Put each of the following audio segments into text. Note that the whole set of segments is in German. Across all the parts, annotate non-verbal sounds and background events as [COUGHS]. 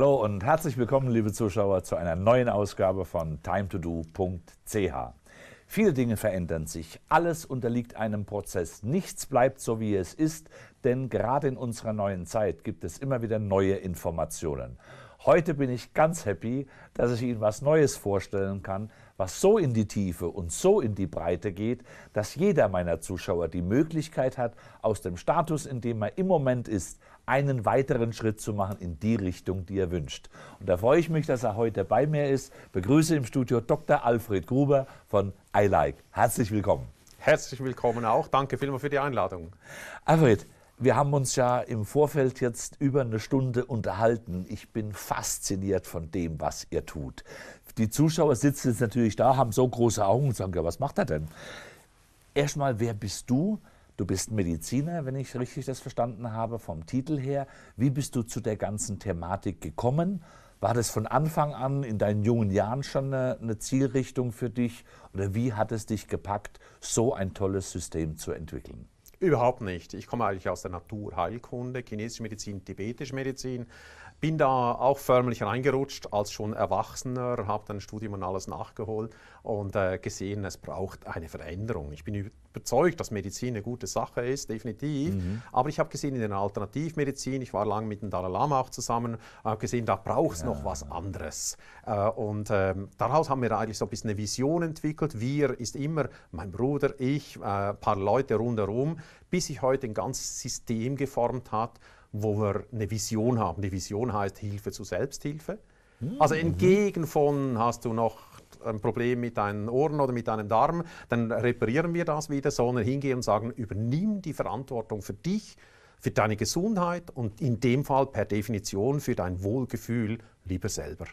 Hallo und herzlich willkommen, liebe Zuschauer, zu einer neuen Ausgabe von timetodo.ch. Viele Dinge verändern sich, alles unterliegt einem Prozess, nichts bleibt so, wie es ist, denn gerade in unserer neuen Zeit gibt es immer wieder neue Informationen. Heute bin ich ganz happy, dass ich Ihnen was Neues vorstellen kann, was so in die Tiefe und so in die Breite geht, dass jeder meiner Zuschauer die Möglichkeit hat, aus dem Status, in dem er im Moment ist, einen weiteren Schritt zu machen in die Richtung, die er wünscht. Und da freue ich mich, dass er heute bei mir ist. Begrüße im Studio Dr. Alfred Gruber von iLike. Herzlich willkommen. Herzlich willkommen auch. Danke vielmals für die Einladung. Alfred, wir haben uns ja im Vorfeld jetzt über eine Stunde unterhalten. Ich bin fasziniert von dem, was ihr tut. Die Zuschauer sitzen jetzt natürlich da, haben so große Augen und sagen, ja, was macht er denn? Erstmal, wer bist du? Du bist Mediziner, wenn ich richtig das verstanden habe, vom Titel her. Wie bist du zu der ganzen Thematik gekommen? War das von Anfang an in deinen jungen Jahren schon eine, eine, Zielrichtung für dich? Oder wie hat es dich gepackt, so ein tolles System zu entwickeln? Überhaupt nicht. Ich komme eigentlich aus der Naturheilkunde, chinesische Medizin, tibetische Medizin. Bin da auch förmlich reingerutscht als schon Erwachsener, habe dann Studium und alles nachgeholt und äh, gesehen, es braucht eine Veränderung. Ich bin überzeugt, dass Medizin eine gute Sache ist, definitiv. Mhm. Aber ich habe gesehen, in der Alternativmedizin, ich war lange mit dem Dalai Lama auch zusammen, habe gesehen, da braucht es ja. noch was anderes. Äh, und ähm, daraus haben wir eigentlich so ein bisschen eine Vision entwickelt. Wir ist immer mein Bruder, ich, ein äh, paar Leute rundherum, bis sich heute ein ganzes System geformt hat, wo wir eine Vision haben. Die Vision heißt Hilfe zu Selbsthilfe. Hm. Also entgegen mhm. von hast du noch ein Problem mit deinen Ohren oder mit deinem Darm, dann reparieren wir das wieder, sondern hingehen und sagen, übernimm die Verantwortung für dich, für deine Gesundheit und in dem Fall per Definition für dein Wohlgefühl lieber selber.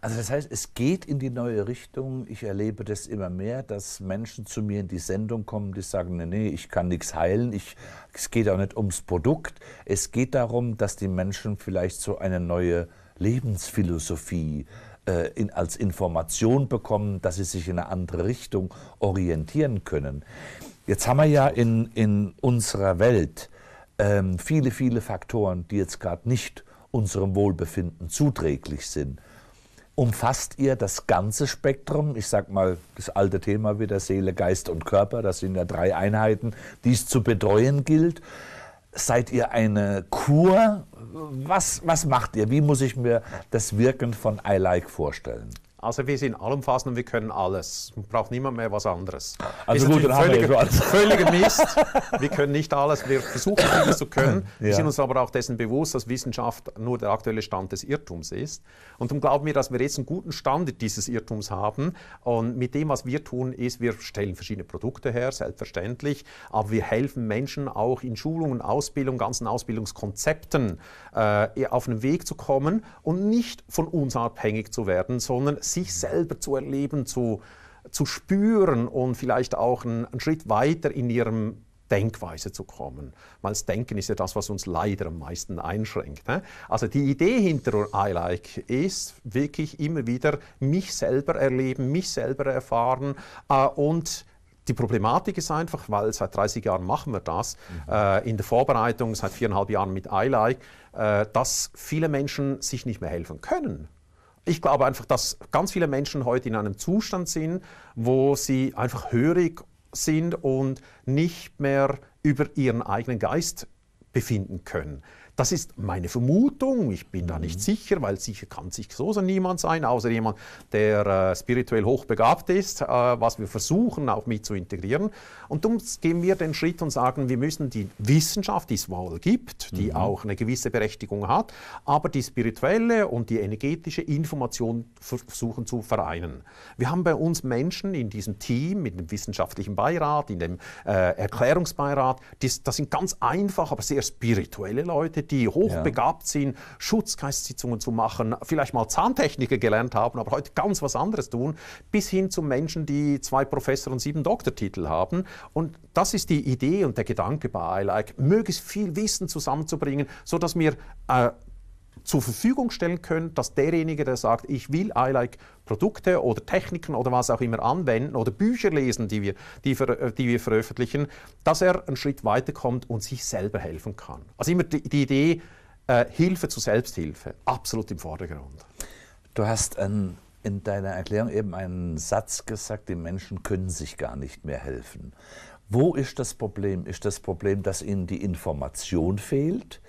Also das heißt, es geht in die neue Richtung. Ich erlebe das immer mehr, dass Menschen zu mir in die Sendung kommen, die sagen, nee, nee ich kann nichts heilen. Ich, es geht auch nicht ums Produkt. Es geht darum, dass die Menschen vielleicht so eine neue Lebensphilosophie äh, in, als Information bekommen, dass sie sich in eine andere Richtung orientieren können. Jetzt haben wir ja in, in unserer Welt ähm, viele, viele Faktoren, die jetzt gerade nicht unserem Wohlbefinden zuträglich sind umfasst ihr das ganze Spektrum. Ich sag mal, das alte Thema wieder Seele, Geist und Körper, das sind ja drei Einheiten, die es zu betreuen gilt. Seid ihr eine Kur? Was, was macht ihr? Wie muss ich mir das Wirken von I Like vorstellen? Also wir sind allumfassend und wir können alles. Braucht niemand mehr was anderes. Also ist gut, völliger, völliger Mist. wir können nicht alles. Wir versuchen vieles zu können. [LAUGHS] Ja. Wir sind uns aber auch dessen bewusst, dass Wissenschaft nur der aktuelle Stand des Irrtums ist. Und darum glauben wir, dass wir jetzt einen guten Stand dieses Irrtums haben. Und mit dem, was wir tun, ist, wir stellen verschiedene Produkte her, selbstverständlich. Aber wir helfen Menschen auch in Schulung und Ausbildung, ganzen Ausbildungskonzepten äh, auf den Weg zu kommen und nicht von uns abhängig zu werden, sondern sich selber zu erleben, zu, zu spüren und vielleicht auch einen, einen Schritt weiter in ihrem Denkweise zu kommen. Weil das Denken ist ja das, was uns leider am meisten einschränkt. Ne? Also die Idee hinter I Like ist wirklich immer wieder mich selber erleben, mich selber erfahren äh, und die Problematik ist einfach, weil seit 30 Jahren machen wir das, mhm. Äh, in der Vorbereitung seit viereinhalb Jahren mit iLike, äh, dass viele Menschen sich nicht mehr helfen können. Ich glaube einfach, dass ganz viele Menschen heute in einem Zustand sind, wo sie einfach hörig sind und nicht mehr über ihren eigenen Geist befinden können. Das ist meine Vermutung. Ich bin da nicht mhm. sicher, weil sicher kann sich so niemand sein, außer jemand, der äh, spirituell hochbegabt ist, äh, was wir versuchen auch mit zu integrieren. Und darum gehen wir den Schritt und sagen, wir müssen die Wissenschaft, die es wohl gibt, die mhm. auch eine gewisse Berechtigung hat, aber die spirituelle und die energetische Information versuchen zu vereinen. Wir haben bei uns Menschen in diesem Team, mit dem wissenschaftlichen Beirat, in dem äh, Erklärungsbeirat, das, das sind ganz einfach, aber sehr spirituelle Leute, die hochbegabt ja. sind, Schutzgeistsitzungen zu machen, vielleicht mal Zahntechniker gelernt haben, aber heute ganz was anderes tun, bis hin zu Menschen, die zwei Professor- und sieben Doktortitel haben. Und das ist die Idee und der Gedanke bei iLike, möglichst viel Wissen zusammenzubringen, sodass wir äh, zur Verfügung stellen können, dass derjenige, der sagt, ich will I like Produkte oder Techniken oder was auch immer anwenden oder Bücher lesen, die wir, die, äh, die wir veröffentlichen, dass er einen Schritt weiterkommt und sich selber helfen kann. Also immer die, die Idee, äh, Hilfe zur Selbsthilfe, absolut im Vordergrund. Du hast ähm, in deiner Erklärung eben einen Satz gesagt, die Menschen können sich gar nicht mehr helfen. Wo ist das Problem? Ist das Problem, dass ihnen die Information fehlt?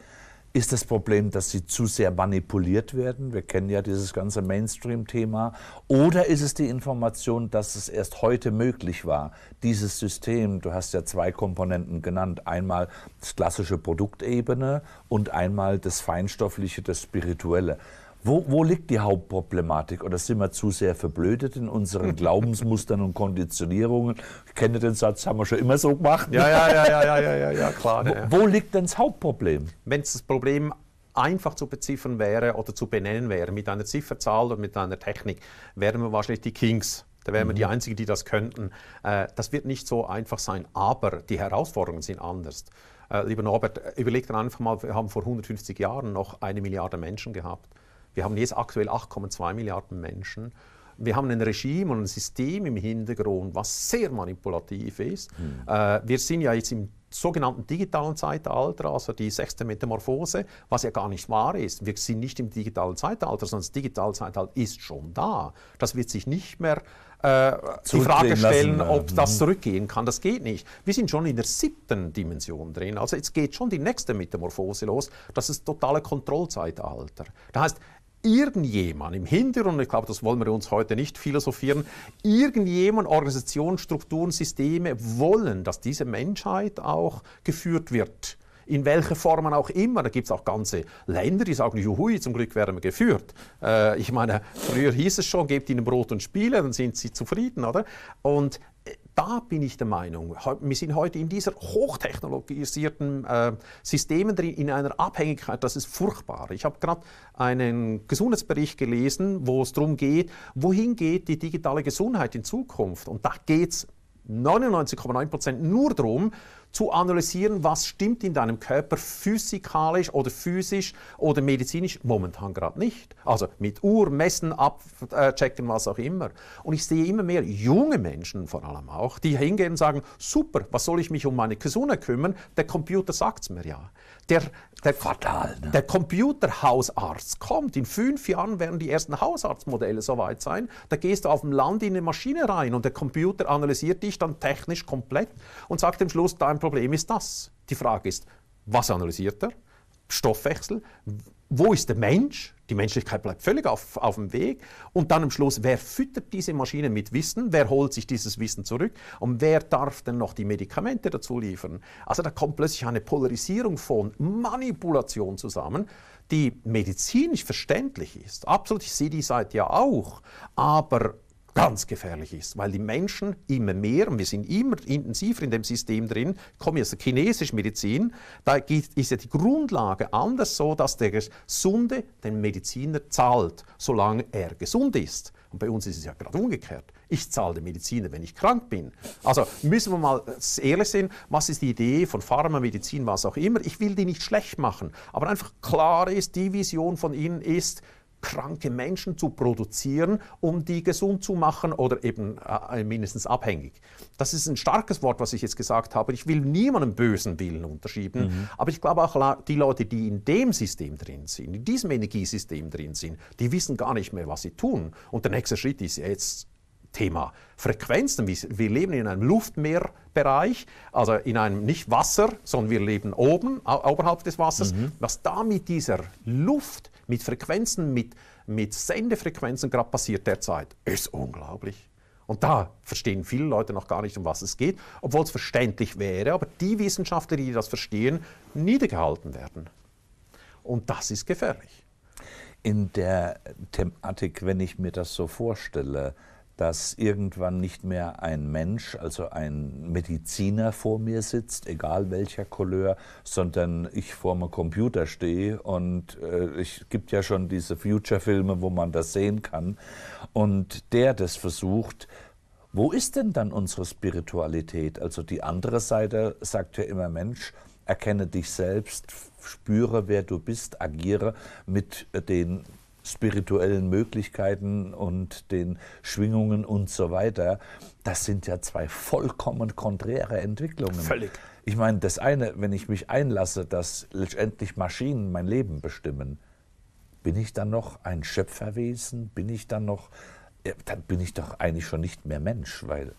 Ist das Problem, dass sie zu sehr manipuliert werden? Wir kennen ja dieses ganze Mainstream-Thema. Oder ist es die Information, dass es erst heute möglich war, dieses System, du hast ja zwei Komponenten genannt, einmal das klassische Produktebene und einmal das feinstoffliche, das spirituelle. Wo, wo liegt die Hauptproblematik? Oder sind wir zu sehr verblödet in unseren [LAUGHS] Glaubensmustern und Konditionierungen? Ich kenne den Satz, haben wir schon immer so gemacht. Ja, ja, ja, ja, ja, ja, ja [LAUGHS] klar. Ja, ja. Wo, liegt denn das Hauptproblem? Wenn es das Problem einfach zu beziffern wäre oder zu benennen wäre, mit einer Zifferzahl oder mit einer Technik, wären wir wahrscheinlich die Kings. Da wären wir die mhm. Einzigen, die das könnten. Äh, das wird nicht so einfach sein, aber die Herausforderungen sind anders. Äh, lieber Norbert, überleg dann einfach mal, wir haben vor 150 Jahren noch eine Milliarde Menschen gehabt. Wir haben jetzt aktuell 8,2 Milliarden Menschen. Wir haben ein Regime und ein System im Hintergrund, was sehr manipulativ ist. Mhm. Äh, wir sind ja jetzt im sogenannten digitalen Zeitalter, also die sechste Metamorphose, was ja gar nicht wahr ist. Wir sind nicht im digitalen Zeitalter, sondern das digitale Zeitalter ist schon da. Das wird sich nicht mehr äh, die Frage stellen, lassen. ob das mhm. zurückgehen kann. Das geht nicht. Wir sind schon in der siebten Dimension drin. Also jetzt geht schon die nächste Metamorphose los. Das ist das totale Kontrollzeitalter. Das heißt, irgendjemand im Hintergrund, ich glaube, das wollen wir uns heute nicht philosophieren, irgendjemand, Organisationen, Strukturen, Systeme wollen, dass diese Menschheit auch geführt wird in welcher Form auch immer. Da gibt es auch ganze Länder, die sagen, juhui, zum Glück werden wir geführt. Äh, ich meine, früher hieß es schon, gebt ihnen Brot und Spiele, dann sind sie zufrieden, oder? Und da bin ich der Meinung, wir sind heute in dieser hochtechnologisierten äh, Systemen drin, in einer Abhängigkeit, das ist furchtbar. Ich habe gerade einen Gesundheitsbericht gelesen, wo es darum geht, wohin geht die digitale Gesundheit in Zukunft. Und da geht es 99,9 Prozent nur darum, zu analysieren, was stimmt in deinem Körper physikalisch oder physisch oder medizinisch momentan gerade nicht. Also mit Uhr messen, abchecken, was auch immer. Und ich sehe immer mehr junge Menschen vor allem auch, die hingehen und sagen, super, was soll ich mich um meine Gesundheit kümmern? Der Computer sagt es mir ja der, der, Fatal, ne? der Computerhausarzt kommt. In fünf Jahren werden die ersten Hausarztmodelle soweit sein. Da gehst du auf dem Land in eine Maschine rein und der Computer analysiert dich dann technisch komplett und sagt am Schluss, dein Problem ist das. Die Frage ist, was analysiert er? Stoffwechsel? Wo ist der Mensch? Die Menschlichkeit bleibt völlig auf, auf dem Weg. Und dann am Schluss, wer füttert diese Maschine mit Wissen? Wer holt sich dieses Wissen zurück? Und wer darf denn noch die Medikamente dazu liefern? Also da kommt plötzlich eine Polarisierung von Manipulation zusammen, die medizinisch verständlich ist. Absolut, ich sehe die Seite ja auch. Aber ganz gefährlich ist, weil die Menschen immer mehr, und wir sind immer intensiver in dem System drin, komme aus der chinesischen Medizin, da ist ja die Grundlage anders so, dass der Gesunde den Mediziner zahlt, solange er gesund ist. Und bei uns ist es ja gerade umgekehrt. Ich zahle den Mediziner, wenn ich krank bin. Also müssen wir mal äh, ehrlich sein, was ist die Idee von Pharmamedizin, was auch immer. Ich will die nicht schlecht machen, aber einfach klar ist, die Vision von Ihnen ist, kranke Menschen zu produzieren, um die gesund zu machen oder eben äh, äh, mindestens abhängig. Das ist ein starkes Wort, was ich jetzt gesagt habe. Ich will niemandem bösen Willen unterschieben, mhm. aber ich glaube auch, die Leute, die in dem System drin sind, in diesem Energiesystem drin sind, die wissen gar nicht mehr, was sie tun. Und der nächste Schritt ist jetzt Thema Frequenzen. Wir leben in einem Luftmeerbereich, also in einem nicht Wasser, sondern wir leben oben, oberhalb des Wassers. Mhm. Was da mit dieser Luft mit Frequenzen, mit, mit Sendefrequenzen gerade passiert derzeit, ist unglaublich. Und da verstehen viele Leute noch gar nicht, um was es geht, obwohl es verständlich wäre, aber die Wissenschaftler, die das verstehen, niedergehalten werden. Und das ist gefährlich. In der Thematik, wenn ich mir das so vorstelle, dass irgendwann nicht mehr ein Mensch, also ein Mediziner vor mir sitzt, egal welcher Couleur, sondern ich vor dem Computer stehe und äh, es gibt ja schon diese Future-Filme, wo man das sehen kann und der das versucht, wo ist denn dann unsere Spiritualität? Also die andere Seite sagt ja immer Mensch, erkenne dich selbst, spüre, wer du bist, agiere mit den spirituellen Möglichkeiten und den Schwingungen und so weiter. Das sind ja zwei vollkommen konträre Entwicklungen. Völlig. Ich meine, das eine, wenn ich mich einlasse, dass letztendlich Maschinen mein Leben bestimmen, bin ich dann noch ein Schöpferwesen? Bin ich dann noch, dann bin ich doch eigentlich schon nicht mehr Mensch, weil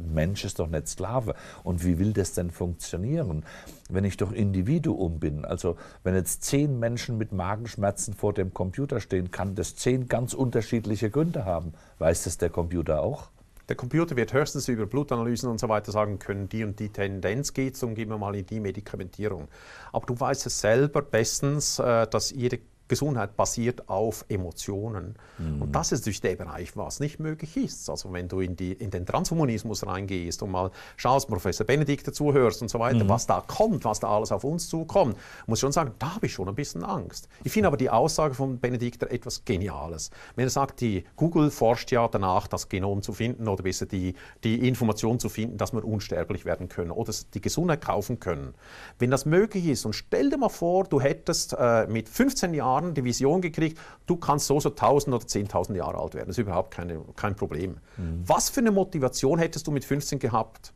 Mensch ist doch nicht Sklave. Und wie will das denn funktionieren, wenn ich doch Individuum bin? Also wenn jetzt zehn Menschen mit Magenschmerzen vor dem Computer stehen, kann das zehn ganz unterschiedliche Gründe haben. Weiß das der Computer auch? Der Computer wird höchstens über Blutanalysen und so weiter sagen können, die und die Tendenz geht, darum gehen wir mal in die Medikamentierung. Aber du weißt es selber bestens, äh, dass jede Gesundheit basiert auf Emotionen. Mhm. Und das ist natürlich der Bereich, was nicht möglich ist. Also wenn du in, die, in den Transhumanismus reingehst und mal schaust, Professor Benedikt dazu und so weiter, mhm. was da kommt, was da alles auf uns zukommt, muss ich schon sagen, da habe ich schon ein bisschen Angst. Ich finde aber die Aussage von Benedikt etwas Geniales. Wenn er sagt, die Google forscht ja danach, das Genom zu finden oder besser die, die Information zu finden, dass wir unsterblich werden können oder die Gesundheit kaufen können. Wenn das möglich ist und stell dir mal vor, du hättest äh, mit 15 Jahren Jahren die Vision gekriegt, du kannst so so 1000 oder 10.000 Jahre alt werden. Das ist überhaupt keine, kein Problem. Mhm. Was für eine Motivation hättest du mit 15 gehabt?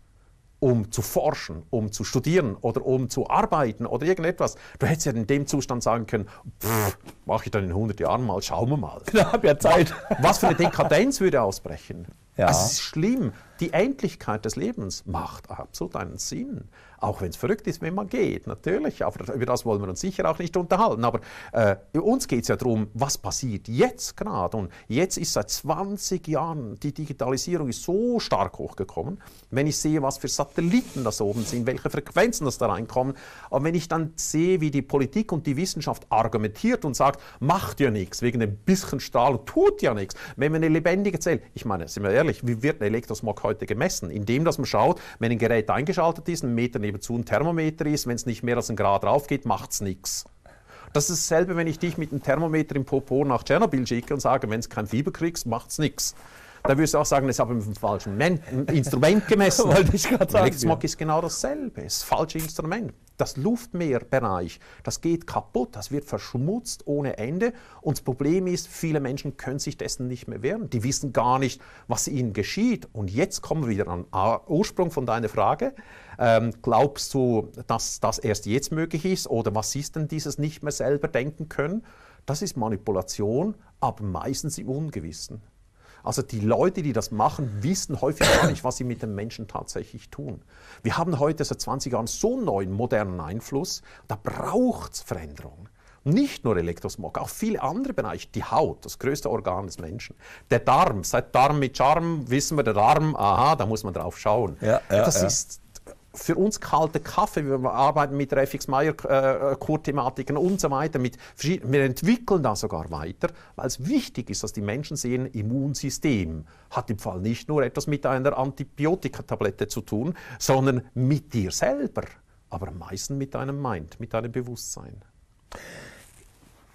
um zu forschen, um zu studieren oder um zu arbeiten oder irgendetwas. Du hättest ja in dem Zustand sagen können, mache ich dann in 100 Jahren mal, schauen wir mal. Da [LAUGHS] habe ja Zeit. Was für eine Dekadenz würde ausbrechen. Ja. Es ist schlimm. Die Endlichkeit des Lebens macht absolut einen Sinn. Auch wenn es verrückt ist, wenn man geht, natürlich. Aber über das wollen wir uns sicher auch nicht unterhalten. Aber äh, uns geht es ja darum, was passiert jetzt gerade. Und jetzt ist seit 20 Jahren die Digitalisierung ist so stark hochgekommen. Wenn ich sehe, was für Satelliten das oben sind, welche Frequenzen das da reinkommen. Und wenn ich dann sehe, wie die Politik und die Wissenschaft argumentiert und sagt, macht ja nichts, wegen dem bisschen Strahlung tut ja nichts. Wenn wir eine lebendige Zelle, ich meine, sind wir ehrlich, wie wird ein Elektrosmog heute gemessen? Indem, dass man schaut, wenn ein Gerät eingeschaltet ist, einen Meter neben zu ein Thermometer ist, wenn es nicht mehr als ein Grad drauf geht, macht es nichts. Das ist dasselbe, wenn ich dich mit einem Thermometer im Popo nach Tschernobyl schicke und sage, wenn es kein Fieber kriegst, macht es nichts da würdest du auch sagen, das habe ich mit dem falschen Men Instrument gemessen. [LAUGHS] Wollte ich gerade sagen. Lexmog ist genau dasselbe, das falsche Instrument. Das Luftmeerbereich, das geht kaputt, das wird verschmutzt ohne Ende. Und das Problem ist, viele Menschen können sich dessen nicht mehr wehren. Die wissen gar nicht, was ihnen geschieht. Und jetzt kommen wir wieder an Ursprung von deiner Frage. Ähm, glaubst du, dass das erst jetzt möglich ist? Oder was ist denn dieses nicht mehr selber denken können? Das ist Manipulation, aber meistens im Ungewissen. Also die Leute, die das machen, wissen häufig gar nicht, was sie mit den Menschen tatsächlich tun. Wir haben heute seit 20 Jahren so einen neuen modernen Einfluss, da braucht es Veränderung. Nicht nur Elektrosmog, auch viele andere Bereiche. Die Haut, das größte Organ des Menschen. Der Darm, seit Darm mit Charme wissen wir, der Darm, aha, da muss man drauf schauen. Ja, ja, das ja. ist für uns kalter Kaffee. Wir arbeiten mit Refix Meyer äh, äh, Kurthematiken und so weiter. Mit wir entwickeln da sogar weiter, weil es wichtig ist, dass die Menschen sehen, Immunsystem hat im Fall nicht nur etwas mit einer Antibiotikatablette zu tun, sondern mit dir selber, aber am meisten mit deinem Mind, mit deinem Bewusstsein.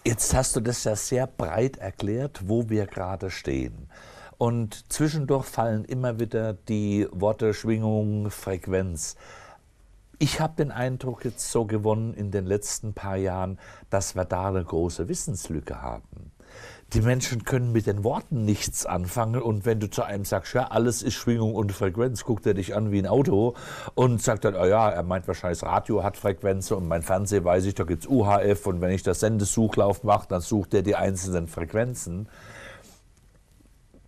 Jetzt hast du das ja sehr breit erklärt, wo wir gerade stehen. Und zwischendurch fallen immer wieder die Worte Schwingung, Frequenz. Ich habe den Eindruck jetzt so gewonnen in den letzten paar Jahren, dass wir da eine große Wissenslücke haben. Die Menschen können mit den Worten nichts anfangen und wenn du zu einem sagst, ja, alles ist Schwingung und Frequenz, guckt er dich an wie ein Auto und sagt dann, oh ja, er meint wahrscheinlich, das Radio hat Frequenz und mein Fernseher weiß ich, da gibt es UHF und wenn ich das Sendesuchlauf mache, dann sucht er die einzelnen Frequenzen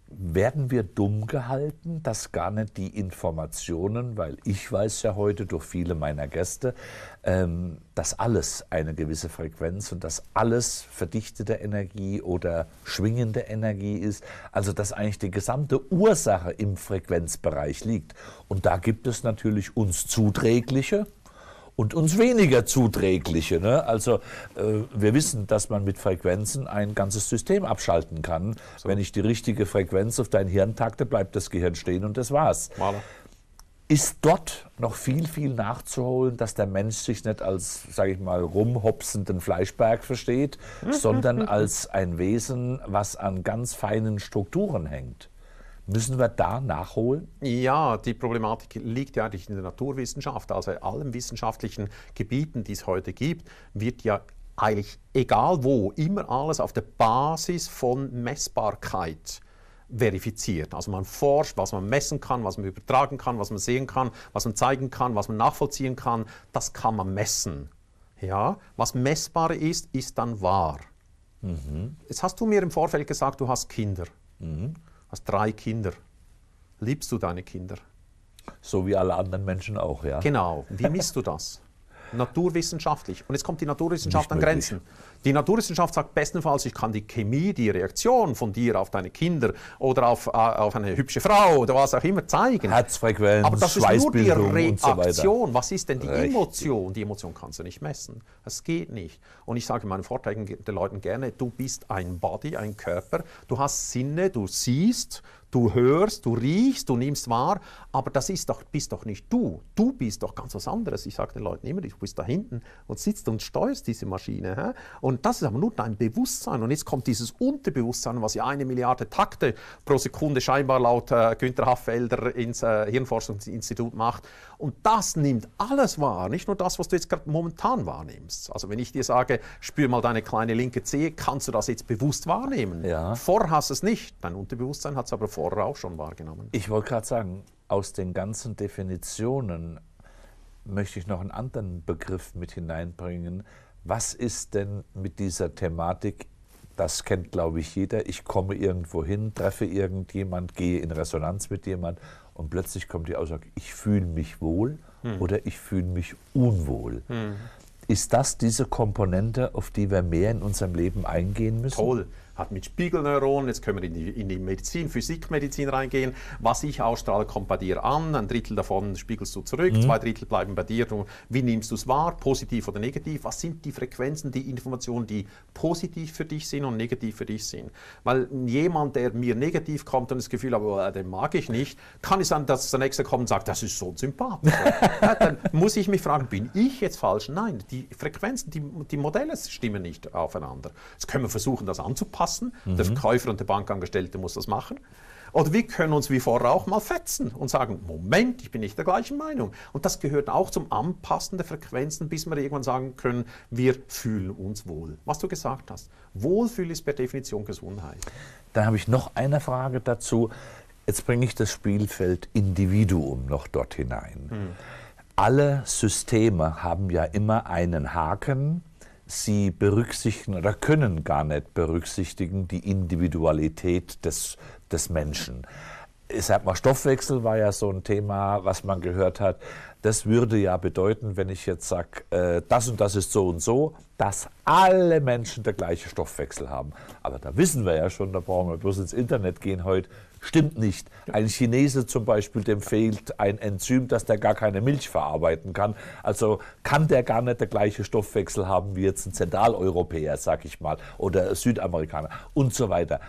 werden wir dumm gehalten, dass gar nicht die Informationen, weil ich weiß ja heute durch viele meiner Gäste, ähm, dass alles eine gewisse Frequenz und dass alles verdichtete Energie oder schwingende Energie ist, also dass eigentlich die gesamte Ursache im Frequenzbereich liegt. Und da gibt es natürlich uns zuträgliche und uns weniger zuträgliche. Ne? Also äh, wir wissen, dass man mit Frequenzen ein ganzes System abschalten kann. So. Wenn ich die richtige Frequenz auf dein Hirn takte, bleibt das Gehirn stehen und das war's. Maler. Ist dort noch viel, viel nachzuholen, dass der Mensch sich nicht als, sage ich mal, rumhopsenden Fleischberg versteht, [LAUGHS] sondern als ein Wesen, was an ganz feinen Strukturen hängt? Müssen wir da nachholen? Ja, die Problematik liegt ja eigentlich in der Naturwissenschaft. Also in allen wissenschaftlichen Gebieten, die es heute gibt, wird ja eigentlich egal wo immer alles auf der Basis von Messbarkeit verifiziert. Also man forscht, was man messen kann, was man übertragen kann, was man sehen kann, was man zeigen kann, was man nachvollziehen kann. Das kann man messen. Ja, was messbar ist, ist dann wahr. Mhm. Jetzt hast du mir im Vorfeld gesagt, du hast Kinder. Mhm hast drei Kinder. Liebst du deine Kinder? So wie alle anderen Menschen auch, ja. Genau. Wie misst du das? Naturwissenschaftlich. Und jetzt kommt die Naturwissenschaft an Grenzen. Die Naturwissenschaft sagt bestenfalls, ich kann die Chemie, die Reaktion von dir auf deine Kinder oder auf, äh, auf eine hübsche Frau oder was auch immer zeigen. Herzfrequenz, Aber das ist nur die Reaktion. So was ist denn die Richtig. Emotion? Die Emotion kannst du nicht messen. Das geht nicht. Und ich sage in meinen Vorträgen den Leuten gerne, du bist ein Body, ein Körper. Du hast Sinne, du siehst, du hörst, du riechst, du nimmst wahr, aber das ist doch, bist doch nicht du. Du bist doch ganz was anderes. Ich sage den Leuten immer, du bist da hinten und sitzt und steuerst diese Maschine. Hä? Und das ist aber nur ein Bewusstsein. Und jetzt kommt dieses Unterbewusstsein, was ja eine Milliarde Takte pro Sekunde scheinbar laut äh, Günther Haffelder ins äh, Hirnforschungsinstitut macht. Und das nimmt alles wahr, nicht nur das, was du jetzt gerade momentan wahrnimmst. Also wenn ich dir sage, spür mal deine kleine linke Zehe, kannst du das jetzt bewusst wahrnehmen. Ja. Vorher hast du es nicht. Dein Unterbewusstsein hat es aber vorher auch schon wahrgenommen. Ich wollte gerade sagen, aus den ganzen Definitionen möchte ich noch einen anderen Begriff mit hineinbringen, was ist denn mit dieser Thematik? Das kennt, glaube ich, jeder. Ich komme irgendwo hin, treffe irgendjemand, gehe in Resonanz mit jemand und plötzlich kommt die Aussage, ich fühle mich wohl hm. oder ich fühle mich unwohl. Hm. Ist das diese Komponente, auf die wir mehr in unserem Leben eingehen müssen? Toll hat mit Spiegelneuronen, jetzt können wir in die, in die Medizin, Physikmedizin reingehen. Was ich ausstrahle, kommt bei dir an. Ein Drittel davon spiegelst du zurück, mhm. zwei Drittel bleiben bei dir. Wie nimmst du es wahr, positiv oder negativ? Was sind die Frequenzen, die Informationen, die positiv für dich sind und negativ für dich sind? Weil jemand, der mir negativ kommt und das Gefühl habe, oh, den mag ich nicht, kann es sein, dass der Nächste kommt und sagt, das ist so sympathisch. [LAUGHS] ja, dann muss ich mich fragen, bin ich jetzt falsch? Nein, die Frequenzen, die, die Modelle stimmen nicht aufeinander. Jetzt können wir versuchen, das anzupassen lassen. Mhm. Der Verkäufer und der Bankangestellte muss das machen. Oder wir können uns wie vorher auch mal fetzen und sagen, Moment, ich bin nicht der gleichen Meinung. Und das gehört auch zum Anpassen der Frequenzen, bis wir irgendwann sagen können, wir fühlen uns wohl. Was du gesagt hast, Wohlfühl ist per Definition Gesundheit. Dann habe ich noch eine Frage dazu. Jetzt bringe ich das Spielfeld Individuum noch dort hinein. Hm. Alle Systeme haben ja immer einen Haken, sie berücksichtigen oder können gar nicht berücksichtigen die Individualität des, des Menschen. Ich sag mal, Stoffwechsel war ja so ein Thema, was man gehört hat. Das würde ja bedeuten, wenn ich jetzt sage, äh, das und das ist so und so, dass alle Menschen der gleiche Stoffwechsel haben. Aber da wissen wir ja schon, da brauchen wir bloß ins Internet gehen heute, Stimmt nicht. Ein Chinese zum Beispiel, dem fehlt ein Enzym, dass der gar keine Milch verarbeiten kann. Also kann der gar nicht der gleiche Stoffwechsel haben wie jetzt ein Zentraleuropäer, sag ich mal, oder Südamerikaner und so weiter.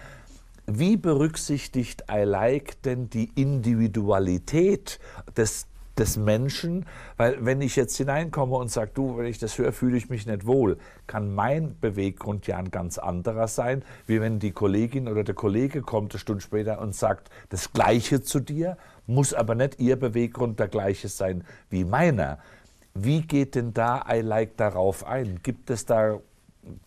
Wie berücksichtigt I like denn die Individualität des des Menschen, weil wenn ich jetzt hineinkomme und sage, du, wenn ich das höre, fühle ich mich nicht wohl, kann mein Beweggrund ja ein ganz anderer sein, wie wenn die Kollegin oder der Kollege kommt eine Stunde später und sagt das Gleiche zu dir, muss aber nicht ihr Beweggrund der gleiche sein wie meiner. Wie geht denn da I Like darauf ein? Gibt es da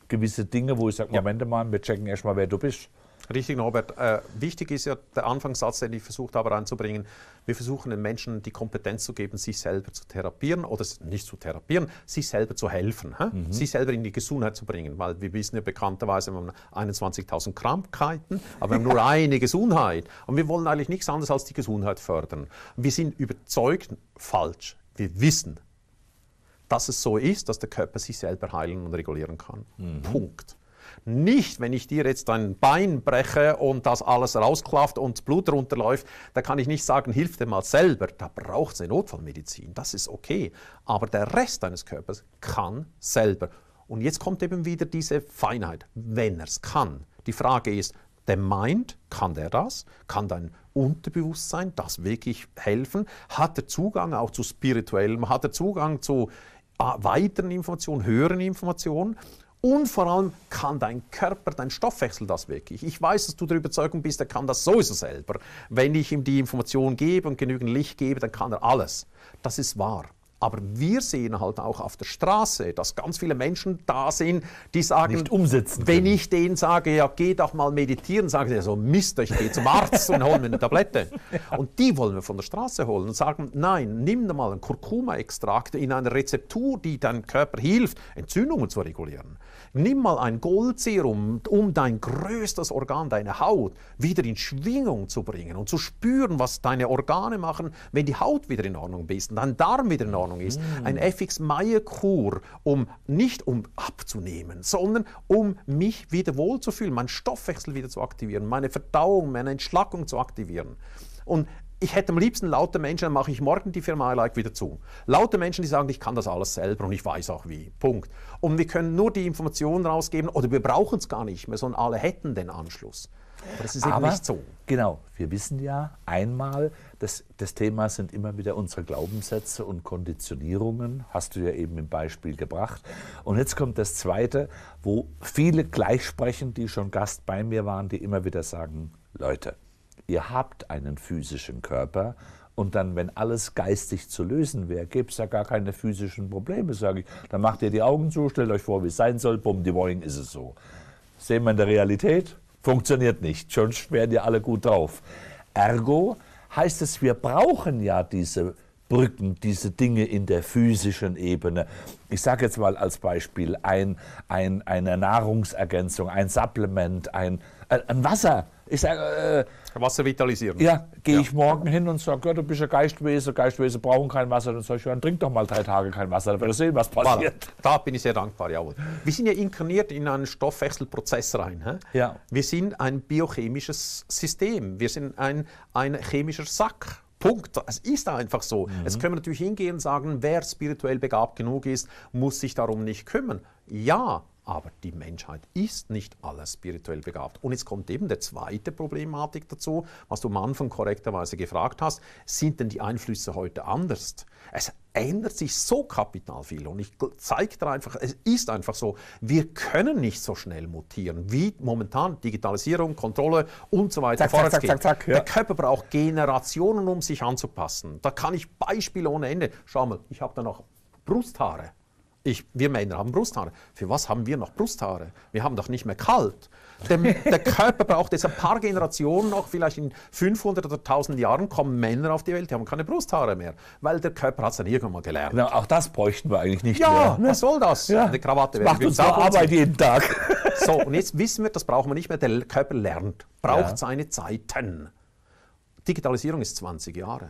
gewisse Dinge, wo ich sage, Moment mal, wir checken erstmal, wer du bist? Richtig, Norbert. Äh, wichtig ist ja der Anfangssatz, den ich versucht habe reinzubringen. Wir versuchen den Menschen die Kompetenz zu geben, sich selber zu therapieren oder nicht zu therapieren, sich selber zu helfen, mhm. sich selber in die Gesundheit zu bringen, weil wir wissen ja bekannterweise, wir haben 21.000 Krankheiten, aber wir haben nur [LAUGHS] eine Gesundheit. Und wir wollen eigentlich nichts anderes als die Gesundheit fördern. Wir sind überzeugt, falsch. Wir wissen, dass es so ist, dass der Körper sich selber heilen und regulieren kann. Mhm. Punkt. Nicht, wenn ich dir jetzt dein Bein breche und das alles rausklafft und Blut runterläuft, da kann ich nicht sagen, hilf dir mal selber. Da braucht es eine Notfallmedizin, das ist okay. Aber der Rest deines Körpers kann selber. Und jetzt kommt eben wieder diese Feinheit, wenn er es kann. Die Frage ist, der Mind, kann der das? Kann dein Unterbewusstsein das wirklich helfen? Hat er Zugang auch zu spirituellem? Hat er Zugang zu ah, weiteren Informationen, höheren Informationen? Und vor allem kann dein Körper, dein Stoffwechsel das wirklich. Ich weiß, dass du der Überzeugung bist, er kann das sowieso selber. Wenn ich ihm die Information gebe und genügend Licht gebe, dann kann er alles. Das ist wahr. Aber wir sehen halt auch auf der Straße, dass ganz viele Menschen da sind, die sagen, Nicht umsetzen wenn ich denen sage, ja, geh doch mal meditieren, sagen sie so, also, Mist, ich gehe zum Arzt und hol mir eine Tablette. [LAUGHS] Und die wollen wir von der Straße holen und sagen, nein, nimm da mal einen Kurkuma-Extrakt in einer Rezeptur, die deinem Körper hilft, Entzündungen zu regulieren. Nimm mal ein Goldserum, um dein größtes Organ, deine Haut, wieder in Schwingung zu bringen und zu spüren, was deine Organe machen, wenn die Haut wieder in Ordnung ist und dein Darm wieder in Ordnung ist. Mm. Ein fx mayer kur um nicht um abzunehmen, sondern um mich wieder wohlzufühlen, meinen Stoffwechsel wieder zu aktivieren, meine Verdauung, meine Entschlackung zu aktivieren. Und ich hätte am liebsten laute Menschen, dann mache ich morgen die Firma I wieder zu. Laute Menschen, die sagen, ich kann das alles selber und ich weiß auch wie. Punkt. Und wir können nur die Informationen rausgeben oder wir brauchen es gar nicht mehr, sondern alle hätten den Anschluss. Aber das ist Aber, eben nicht so. Genau, wir wissen ja einmal, das, das Thema sind immer wieder unsere Glaubenssätze und Konditionierungen, hast du ja eben im Beispiel gebracht. Und jetzt kommt das Zweite, wo viele gleich die schon Gast bei mir waren, die immer wieder sagen, Leute, ihr habt einen physischen Körper und dann, wenn alles geistig zu lösen wäre, gäbe es ja gar keine physischen Probleme, sage ich. Dann macht ihr die Augen zu, stellt euch vor, wie es sein soll, bumm, die Boing ist es so. Sehen wir in der Realität? Funktioniert nicht, schon wären ja alle gut drauf. Ergo heißt es, wir brauchen ja diese Brücken, diese Dinge in der physischen Ebene. Ich sage jetzt mal als Beispiel ein, ein, eine Nahrungsergänzung, ein Supplement, ein, äh, ein Wasser ich sage, äh, Wasser vitalisieren. Ja, gehe ja. ich morgen hin und sage, Gott, du bist ein Geistwesen, Geistwesen brauchen kein Wasser. Dann sage ich, dann trink doch mal drei Tage kein Wasser, dann wirst du sehen, was passiert. Voilà. Da bin ich sehr dankbar, jawohl. Wir sind ja inkarniert in einen Stoffwechselprozess rein. He? Ja. Wir sind ein biochemisches System. Wir sind ein, ein chemischer Sack. Punkt. Es ist einfach so. Mhm. Jetzt können wir natürlich hingehen und sagen, wer spirituell begabt genug ist, muss sich darum nicht kümmern. Ja, aber die Menschheit ist nicht alles spirituell begabt. Und jetzt kommt eben der zweite Problematik dazu, was du am Anfang korrekterweise gefragt hast, sind denn die Einflüsse heute anders? Es ändert sich so kapital viel und ich zeige dir einfach, es ist einfach so, wir können nicht so schnell mutieren, wie momentan Digitalisierung, Kontrolle und so weiter zack, zack, zack, zack, zack, ja. Der Körper braucht Generationen, um sich anzupassen. Da kann ich Beispiele ohne Ende. Schau mal, ich habe da noch Brusthaare. Ich, wir Männer haben Brusthaare. Für was haben wir noch Brusthaare? Wir haben doch nicht mehr kalt. Dem, der Körper braucht jetzt ein paar Generationen noch, vielleicht in 500 oder 1000 Jahren kommen Männer auf die Welt, die haben keine Brusthaare mehr, weil der Körper hat es dann irgendwann mal gelernt. Genau, auch das bräuchten wir eigentlich nicht ja, mehr. Ja, was soll das? Ja. Eine Krawatte das macht uns auch Arbeit jeden Tag. [LAUGHS] So, und jetzt wissen wir, das brauchen wir nicht mehr, der Körper lernt, braucht ja. seine Zeiten. Digitalisierung ist 20 Jahre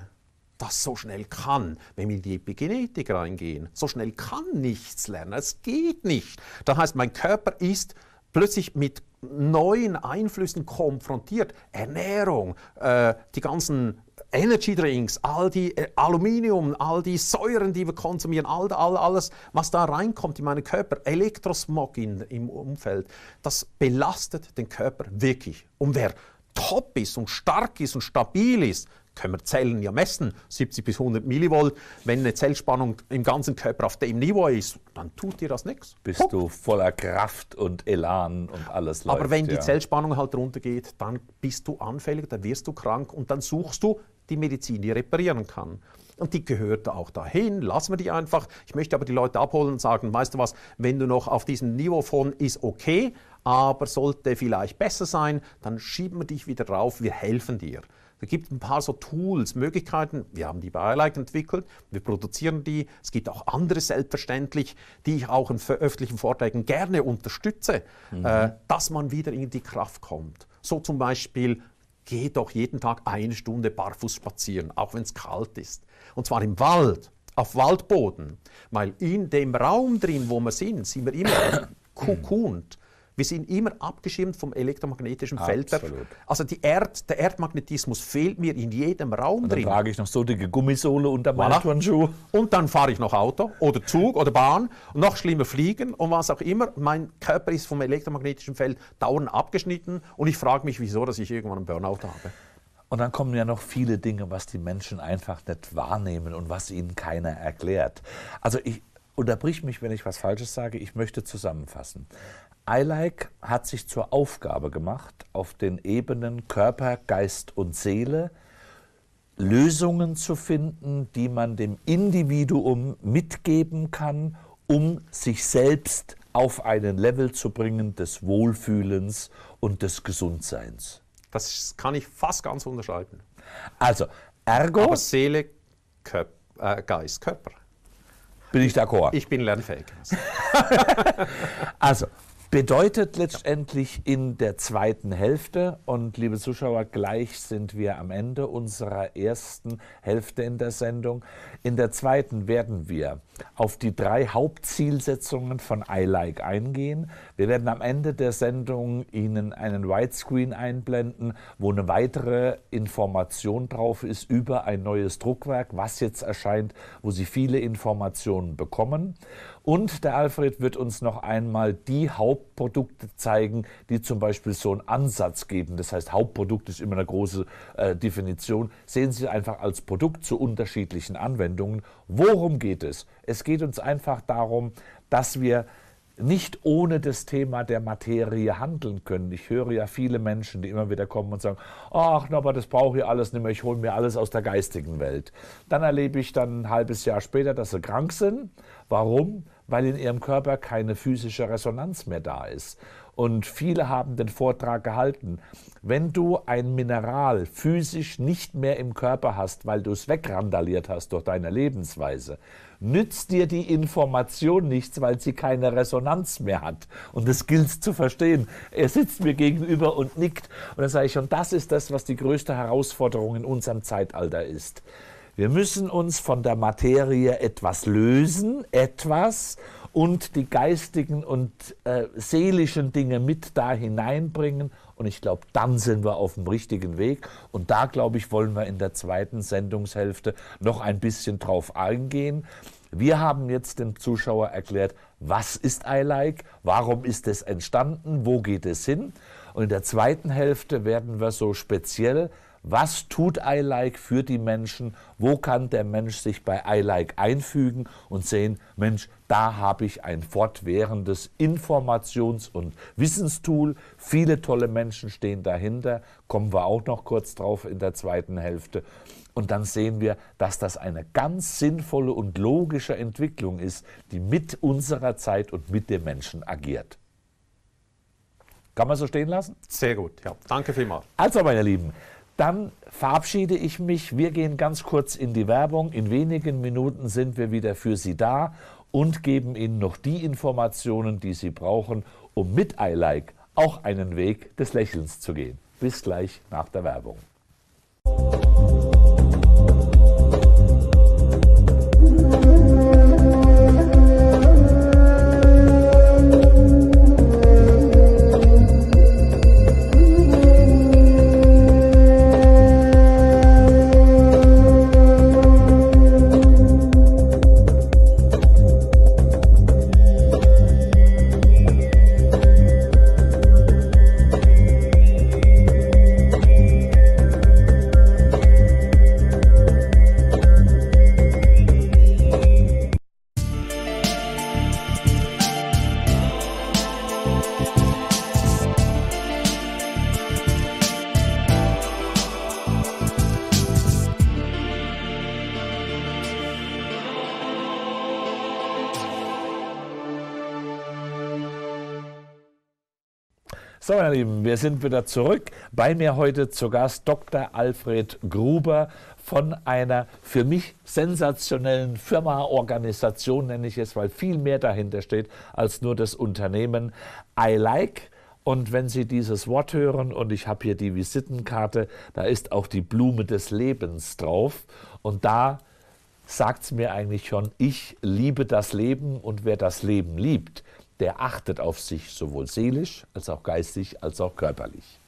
das so schnell kann. Wenn wir in die Epigenetik reingehen, so schnell kann nichts lernen. Es geht nicht. Das heißt, mein Körper ist plötzlich mit neuen Einflüssen konfrontiert. Ernährung, äh, die ganzen Energy Drinks, all die äh, Aluminium, all die Säuren, die wir konsumieren, all, all, alles, was da reinkommt in meinen Körper, Elektrosmog in, im Umfeld, das belastet den Körper wirklich. Und wer top ist und stark ist und stabil ist, können wir Zellen ja messen, 70 bis 100 Millivolt. Wenn eine Zellspannung im ganzen Körper auf dem Niveau ist, dann tut dir das nichts. Bist Punkt. du voller Kraft und Elan und alles läuft, Aber wenn ja. die Zellspannung halt runtergeht, dann bist du anfällig, dann wirst du krank und dann suchst du die Medizin, die reparieren kann. Und die gehört auch dahin, lassen wir die einfach. Ich möchte aber die Leute abholen und sagen, weißt du was, wenn du noch auf diesem Niveau von ist okay, aber sollte vielleicht besser sein, dann schieben wir dich wieder rauf, wir helfen dir. Da gibt es ein paar so Tools, Möglichkeiten. Wir haben die bei iLike entwickelt, wir produzieren die. Es gibt auch andere selbstverständlich, die ich auch in öffentlichen Vorträgen gerne unterstütze, mhm. äh, dass man wieder in die Kraft kommt. So zum Beispiel geh doch jeden Tag eine Stunde barfuß spazieren, auch wenn es kalt ist. Und zwar im Wald, auf Waldboden. Weil in dem Raum drin, wo wir sind, sind wir immer [COUGHS] kukunt. Wir sind immer abgeschirmt vom elektromagnetischen Feld. Also die Erd, der Erdmagnetismus fehlt mir in jedem Raum und dann drin. Dann trage ich noch so dicke Gummisohle unter meinen voilà. Turnschuh. Und dann fahre ich noch Auto oder Zug oder Bahn, und noch schlimmer Fliegen und was auch immer. Mein Körper ist vom elektromagnetischen Feld dauernd abgeschnitten und ich frage mich, wieso, dass ich irgendwann einen Burnout habe. Und dann kommen ja noch viele Dinge, was die Menschen einfach nicht wahrnehmen und was ihnen keiner erklärt. Also ich, unterbrich mich, wenn ich was Falsches sage. Ich möchte zusammenfassen. iLike hat sich zur Aufgabe gemacht, auf den Ebenen Körper, Geist und Seele Lösungen zu finden, die man dem Individuum mitgeben kann, um sich selbst auf einen Level zu bringen des Wohlfühlens und des Gesundseins. Das kann ich fast ganz unterschreiben. Also, ergo. Aber Seele, Körper, äh, Geist, Körper. Bin ich d'accord? Ich bin lernfähig. [LAUGHS] also, bedeutet letztendlich in der zweiten Hälfte, und liebe Zuschauer, gleich sind wir am Ende unserer ersten Hälfte in der Sendung, in der zweiten werden wir auf die drei Hauptzielsetzungen von iLike eingehen. Wir werden am Ende der Sendung Ihnen einen Widescreen einblenden, wo eine weitere Information drauf ist über ein neues Druckwerk, was jetzt erscheint, wo Sie viele Informationen bekommen. Und der Alfred wird uns noch einmal die Hauptprodukte zeigen, die zum Beispiel so einen Ansatz geben. Das heißt, Hauptprodukt ist immer eine große äh, Definition. Sehen Sie einfach als Produkt zu unterschiedlichen Anwendungen. Worum geht es? Es geht uns einfach darum, dass wir nicht ohne das Thema der Materie handeln können. Ich höre ja viele Menschen, die immer wieder kommen und sagen, ach, aber das brauche ich alles nicht mehr, ich hole mir alles aus der geistigen Welt. Dann erlebe ich dann ein halbes Jahr später, dass sie krank sind. Warum? Weil in ihrem Körper keine physische Resonanz mehr da ist. Und viele haben den Vortrag gehalten, wenn du ein Mineral physisch nicht mehr im Körper hast, weil du es wegrandaliert hast durch deine Lebensweise, nützt dir die Information nichts, weil sie keine Resonanz mehr hat. Und das gilt zu verstehen. Er sitzt mir gegenüber und nickt. Und dann sage ich, und das ist das, was die größte Herausforderung in unserem Zeitalter ist. Wir müssen uns von der Materie etwas lösen, etwas, und die geistigen und äh, seelischen Dinge mit da hineinbringen und ich glaube, dann sind wir auf dem richtigen Weg. Und da, glaube ich, wollen wir in der zweiten Sendungshälfte noch ein bisschen drauf eingehen. Wir haben jetzt dem Zuschauer erklärt, was ist iLike, warum ist es entstanden, wo geht es hin. Und in der zweiten Hälfte werden wir so speziell, was tut iLike für die Menschen, wo kann der Mensch sich bei iLike einfügen und sehen, Mensch, da habe ich ein fortwährendes Informations- und Wissenstool. Viele tolle Menschen stehen dahinter. Kommen wir auch noch kurz drauf in der zweiten Hälfte. Und dann sehen wir, dass das eine ganz sinnvolle und logische Entwicklung ist, die mit unserer Zeit und mit dem Menschen agiert. Kann man so stehen lassen? Sehr gut, ja. Danke vielmals. Also, meine Lieben, dann verabschiede ich mich. Wir gehen ganz kurz in die Werbung. In wenigen Minuten sind wir wieder für Sie da und geben ihnen noch die Informationen, die sie brauchen, um mit iLike auch einen Weg des Lächelns zu gehen. Bis gleich nach der Werbung. meine Lieben, wir sind wieder zurück. Bei mir heute zu Gast Dr. Alfred Gruber von einer für mich sensationellen Firma, Organisation nenne ich es, weil viel mehr dahinter steht als nur das Unternehmen I Like. Und wenn Sie dieses Wort hören, und ich habe hier die Visitenkarte, da ist auch die Blume des Lebens drauf. Und da sagt es mir eigentlich schon, ich liebe das Leben und wer das Leben liebt, der achtet auf sich sowohl seelisch als auch geistig als auch körperlich.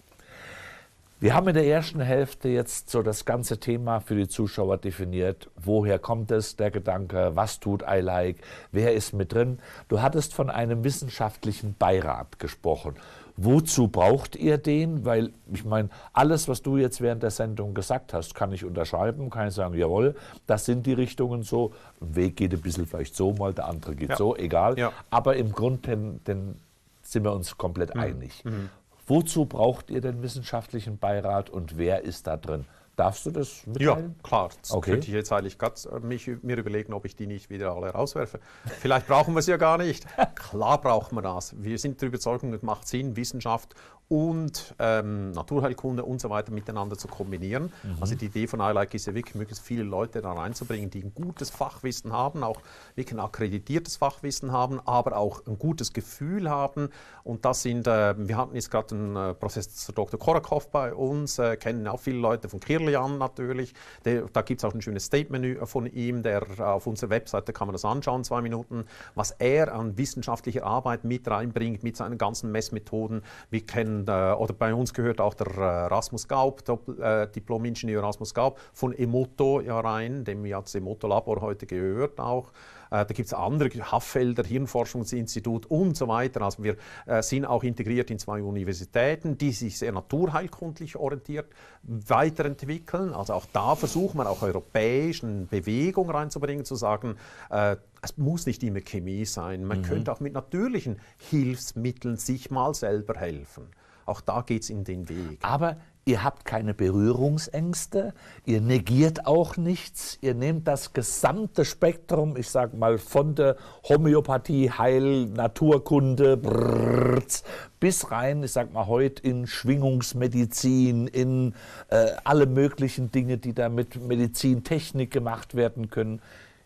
Wir haben in der ersten Hälfte jetzt so das ganze Thema für die Zuschauer definiert. Woher kommt es, der Gedanke? Was tut I like? Wer ist mit drin? Du hattest von einem wissenschaftlichen Beirat gesprochen wozu braucht ihr den? Weil ich meine, alles, was du jetzt während der Sendung gesagt hast, kann ich unterschreiben, kann ich sagen, jawohl, das sind die Richtungen so. Ein Weg geht ein bisschen vielleicht so mal, der andere geht ja. so, egal. Ja. Aber im Grunde den, sind wir uns komplett mhm. einig. Mhm. Wozu braucht ihr den wissenschaftlichen Beirat und wer ist da drin? Darfst du das mitteilen? Ja, klar. Das okay. könnte ich jetzt eigentlich ganz, äh, mich, mir überlegen, ob ich die nicht wieder alle rauswerfe. Vielleicht brauchen wir sie ja gar nicht. [LAUGHS] klar brauchen wir das. Wir sind der Überzeugung, es macht Sinn, Wissenschaft und ähm, Naturheilkunde und so weiter miteinander zu kombinieren. Mhm. Also die Idee von iLike ist ja wirklich, möglichst viele Leute da reinzubringen, die ein gutes Fachwissen haben, auch wirklich ein akkreditiertes Fachwissen haben, aber auch ein gutes Gefühl haben. Und das sind, äh, wir hatten jetzt gerade einen äh, Professor Dr. Korakow bei uns, äh, kennen auch viele Leute von Kirlian natürlich. Der, da gibt es auch ein schönes Statement von ihm, der äh, auf unserer Webseite kann man das anschauen, zwei Minuten, was er an wissenschaftlicher Arbeit mit reinbringt, mit seinen ganzen Messmethoden. Wir kennen eben, äh, oder bei uns gehört auch der äh, Rasmus Gaub, der, äh, Diplom-Ingenieur Rasmus Gaub von Emoto ja rein, dem ja das Emoto-Labor heute gehört auch. Äh, da gibt es andere, Haffelder Hirnforschungsinstitut und so weiter. Also wir äh, sind auch integriert in zwei Universitäten, die sich sehr naturheilkundlich orientiert weiterentwickeln. Also auch da versucht man auch europäisch Bewegung reinzubringen, zu sagen, äh, es muss nicht immer Chemie sein. Man mhm. könnte auch mit natürlichen Hilfsmitteln sich mal selber helfen. Auch da geht es in den Weg. Aber ihr habt keine Berührungsängste, ihr negiert auch nichts, ihr nehmt das gesamte Spektrum, ich sag mal von der Homöopathie, Heil, Naturkunde, Brrrz, bis rein, ich sag mal heute in Schwingungsmedizin, in äh, alle möglichen Dinge, die da mit Medizintechnik gemacht werden können.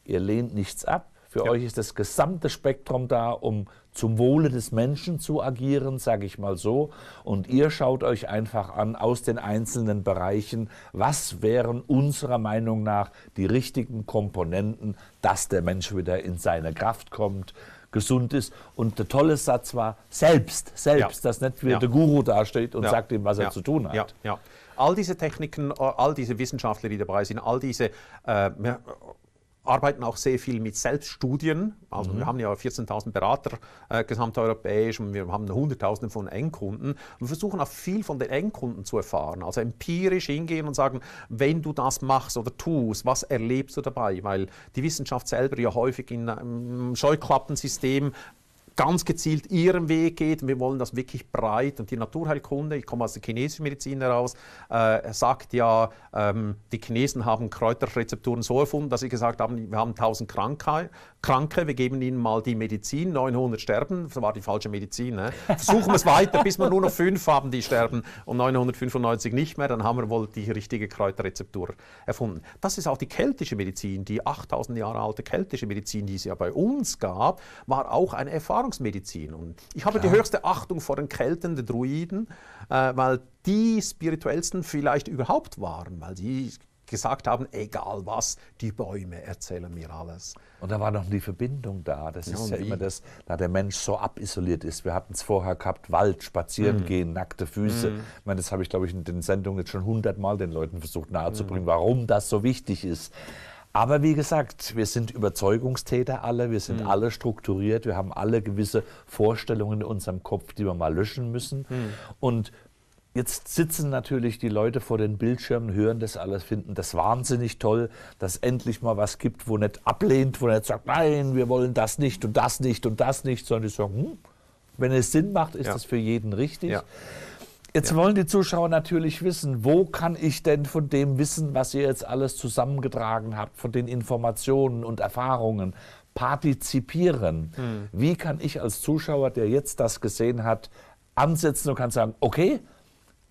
Ihr lehnt nichts ab, für ja. euch ist das gesamte Spektrum da, um zum Wohle des Menschen zu agieren, sage ich mal so. Und ihr schaut euch einfach an aus den einzelnen Bereichen, was wären unserer Meinung nach die richtigen Komponenten, dass der Mensch wieder in seine Kraft kommt, gesund ist. Und der tolle Satz war, selbst, selbst, ja. dass nicht wie ja. der Guru dasteht und ja. sagt ihm, was er zu tun hat. ja. Ja. All diese Techniken, all diese Wissenschaftler, die dabei sind, all diese äh, arbeiten auch sehr viel mit Selbststudien. Also mhm. wir haben ja 14.000 Berater äh, gesamteuropäisch und wir haben Hunderttausende von Endkunden. Wir versuchen auch viel von den Endkunden zu erfahren. Also empirisch hingehen und sagen, wenn du das machst oder tust, was erlebst du dabei? Weil die Wissenschaft selber ja häufig in einem Scheuklappensystem ganz gezielt ihren Weg geht. Und wir wollen das wirklich breit. Und die Naturheilkunde, ich komme aus der chinesischen Medizin heraus, äh, sagt ja, ähm, die Chinesen haben Kräuterrezepturen so erfunden, dass sie gesagt haben, wir haben tausend Krankheiten Kranke, wir geben ihnen mal die Medizin, 900 sterben, das war die falsche Medizin. Ne? Versuchen wir es weiter, bis wir nur noch fünf haben, die sterben und 995 nicht mehr, dann haben wir wohl die richtige Kräuterrezeptur erfunden. Das ist auch die keltische Medizin, die 8000 Jahre alte keltische Medizin, die es ja bei uns gab, war auch eine Erfahrungsmedizin. Und ich habe Klar. die höchste Achtung vor den Kelten, den Druiden, äh, weil die spirituellsten vielleicht überhaupt waren, weil sie gesagt haben, egal was, die Bäume erzählen mir alles. Und da war noch die Verbindung da. Das ja, ist ja wie? immer das, da der Mensch so abisoliert ist. Wir hatten es vorher gehabt, Wald, spazieren mhm. gehen, nackte Füße. Mhm. Ich meine, das habe ich, glaube ich, in den Sendungen jetzt schon hundertmal den Leuten versucht nahezubringen, mhm. warum das so wichtig ist. Aber wie gesagt, wir sind Überzeugungstäter alle, wir sind mhm. alle strukturiert, wir haben alle gewisse Vorstellungen in unserem Kopf, die wir mal löschen müssen. Mhm. Und Jetzt sitzen natürlich die Leute vor den Bildschirmen, hören das alles, finden das wahnsinnig toll, dass endlich mal was gibt, wo nicht ablehnt, wo nicht sagt, nein, wir wollen das nicht und das nicht und das nicht, sondern die sagen, hm, wenn es Sinn macht, ist ja. das für jeden richtig. Ja. Jetzt ja. wollen die Zuschauer natürlich wissen, wo kann ich denn von dem wissen, was ihr jetzt alles zusammengetragen habt, von den Informationen und Erfahrungen, partizipieren? Hm. Wie kann ich als Zuschauer, der jetzt das gesehen hat, ansetzen und kann sagen, okay,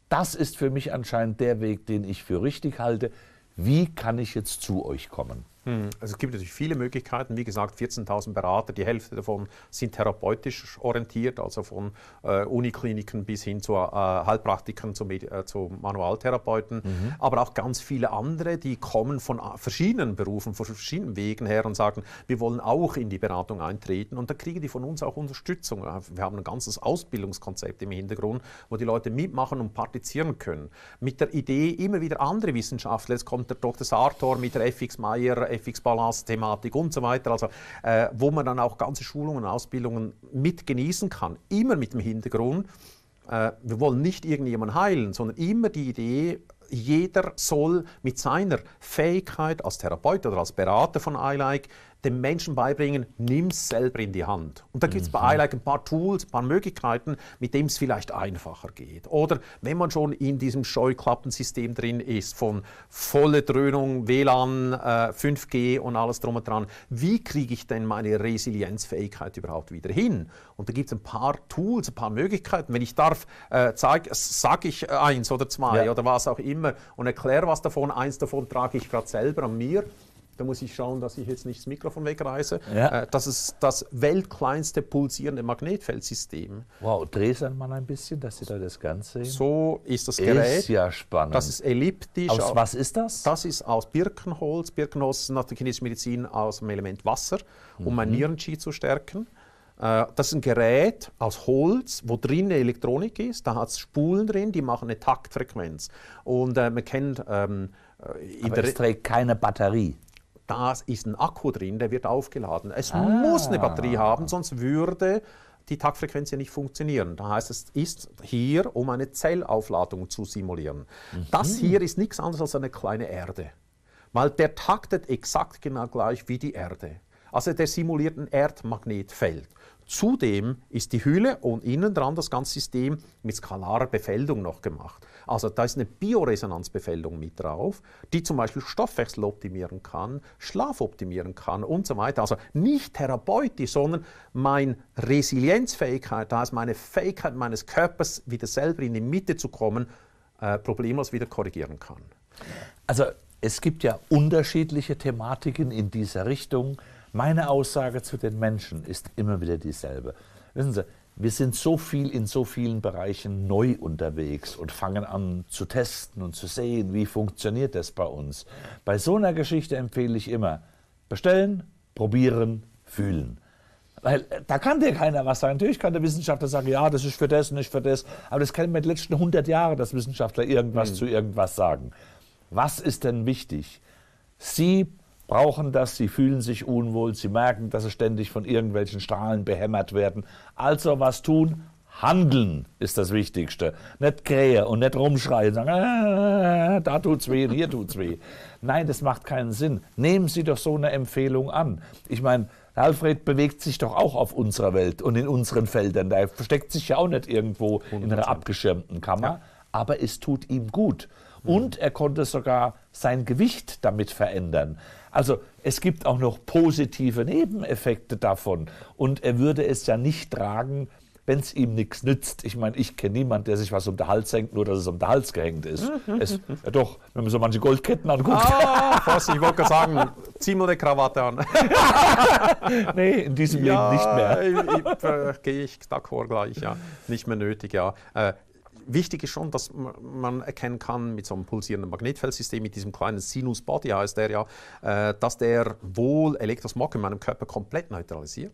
das ist für mich anscheinend der Weg, den ich für richtig halte. Wie kann ich jetzt zu euch kommen? Mhm. Also es gibt natürlich viele Möglichkeiten. Wie gesagt, 14.000 Berater, die Hälfte davon sind therapeutisch orientiert, also von äh, Unikliniken bis hin zu äh, Heilpraktikern, zu, äh, zu Manualtherapeuten, mhm. aber auch ganz viele andere, die kommen von äh, verschiedenen Berufen, von verschiedenen Wegen her und sagen, wir wollen auch in die Beratung eintreten und da kriegen die von uns auch Unterstützung. Äh, wir haben ein ganzes Ausbildungskonzept im Hintergrund, wo die Leute mitmachen und partizieren können. Mit der Idee, immer wieder andere Wissenschaftler, jetzt kommt der Dr. Sartor mit der FX Meyer, FX-Balance-Thematik und so weiter, also äh, wo man dann auch ganze Schulungen und Ausbildungen mit genießen kann, immer mit dem Hintergrund, äh, wir wollen nicht irgendjemanden heilen, sondern immer die Idee, jeder soll mit seiner Fähigkeit als Therapeut oder als Berater von iLike den Menschen beibringen, nimm es selber in die Hand. Und da gibt es mhm. bei iLike ein paar Tools, ein paar Möglichkeiten, mit denen es vielleicht einfacher geht. Oder wenn man schon in diesem Scheuklappensystem drin ist, von volle Dröhnung, WLAN, äh, 5G und alles drum und dran, wie kriege ich denn meine Resilienzfähigkeit überhaupt wieder hin? Und da gibt es ein paar Tools, ein paar Möglichkeiten. Wenn ich darf, äh, sage ich äh, eins oder zwei ja. oder was auch immer und erkläre was davon. Eins davon trage ich gerade selber an mir. Da muss ich schauen, dass ich jetzt nicht das Mikrofon wegreiße. Ja. Äh, das ist das weltkleinste pulsierende Magnetfeldsystem. Wow, dreh es einmal ein bisschen, dass Sie da das Ganze sehen. So ist das Gerät. Ist ja spannend. Das ist elliptisch. Aus was ist das? Das ist aus Birkenholz. Birkenholz ist nach der chinesischen Medizin aus dem Element Wasser, um mhm. mein Nierenqi zu stärken. Äh, das ist ein Gerät aus Holz, wo drin eine Elektronik ist. Da hat es Spulen drin, die machen eine Taktfrequenz. Und äh, man kennt. Ähm, äh, Aber es trägt keine Batterie da ist ein Akku drin, der wird aufgeladen. Es ah. muss eine Batterie haben, sonst würde die Taktfrequenz ja nicht funktionieren. Da heißt es, ist hier, um eine Zellaufladung zu simulieren. Mhm. Das hier ist nichts anderes als eine kleine Erde, weil der taktet exakt genau gleich wie die Erde. Also der simuliert ein Erdmagnetfeld. Zudem ist die Hülle und innen dran das ganze System mit skalarer Befeldung noch gemacht. Also da ist eine Bioresonanzbefeldung mit drauf, die zum Beispiel Stoffwechsel optimieren kann, Schlaf optimieren kann und so weiter. Also nicht therapeutisch, sondern meine Resilienzfähigkeit, da ist meine Fähigkeit meines Körpers wieder selber in die Mitte zu kommen, äh, problemlos wieder korrigieren kann. Also es gibt ja unterschiedliche Thematiken in dieser Richtung. Meine Aussage zu den Menschen ist immer wieder dieselbe. Wissen Sie, wir sind so viel in so vielen Bereichen neu unterwegs und fangen an zu testen und zu sehen, wie funktioniert das bei uns. Bei so einer Geschichte empfehle ich immer, bestellen, probieren, fühlen. Weil äh, da kann dir keiner was sagen. Natürlich kann der Wissenschaftler sagen, ja, das ist für das, nicht für das. Aber das kennen wir die letzten 100 Jahre, dass Wissenschaftler irgendwas hm. zu irgendwas sagen. Was ist denn wichtig? Sie brauchen das, sie fühlen sich unwohl, sie merken, dass sie ständig von irgendwelchen Strahlen behämmert werden. Also was tun? Handeln ist das Wichtigste. Nicht krähe und nicht rumschreien, sagen, ah, da tut's weh, hier tut's weh. Nein, das macht keinen Sinn. Nehmen Sie doch so eine Empfehlung an. Ich meine, Alfred bewegt sich doch auch auf unserer Welt und in unseren Feldern. Da versteckt sich ja auch nicht irgendwo 100%. in einer abgeschirmten Kammer. Ja. Aber es tut ihm gut. Mhm. Und er konnte sogar sein Gewicht damit verändern. Also es gibt auch noch positive Nebeneffekte davon. Und er würde es ja nicht tragen, wenn es ihm nichts nützt. Ich meine, ich kenne niemanden, der sich was um den Hals hängt, nur dass es um den Hals gehängt ist. Mhm. es, ja doch, wenn man so manche Goldketten anguckt. Ah, fast, [LAUGHS] ich wollte sagen, zieh mal eine Krawatte an. [LAUGHS] nee, in diesem ja, Leben nicht mehr. Äh, Gehe ich d'accord gleich, ja. Nicht mehr nötig, ja. Äh, wichtig ist schon, dass man erkennen kann mit so einem pulsierenden Magnetfeldsystem, mit diesem kleinen Sinus-Body heißt der ja, äh, dass der wohl Elektrosmog in meinem Körper komplett neutralisiert.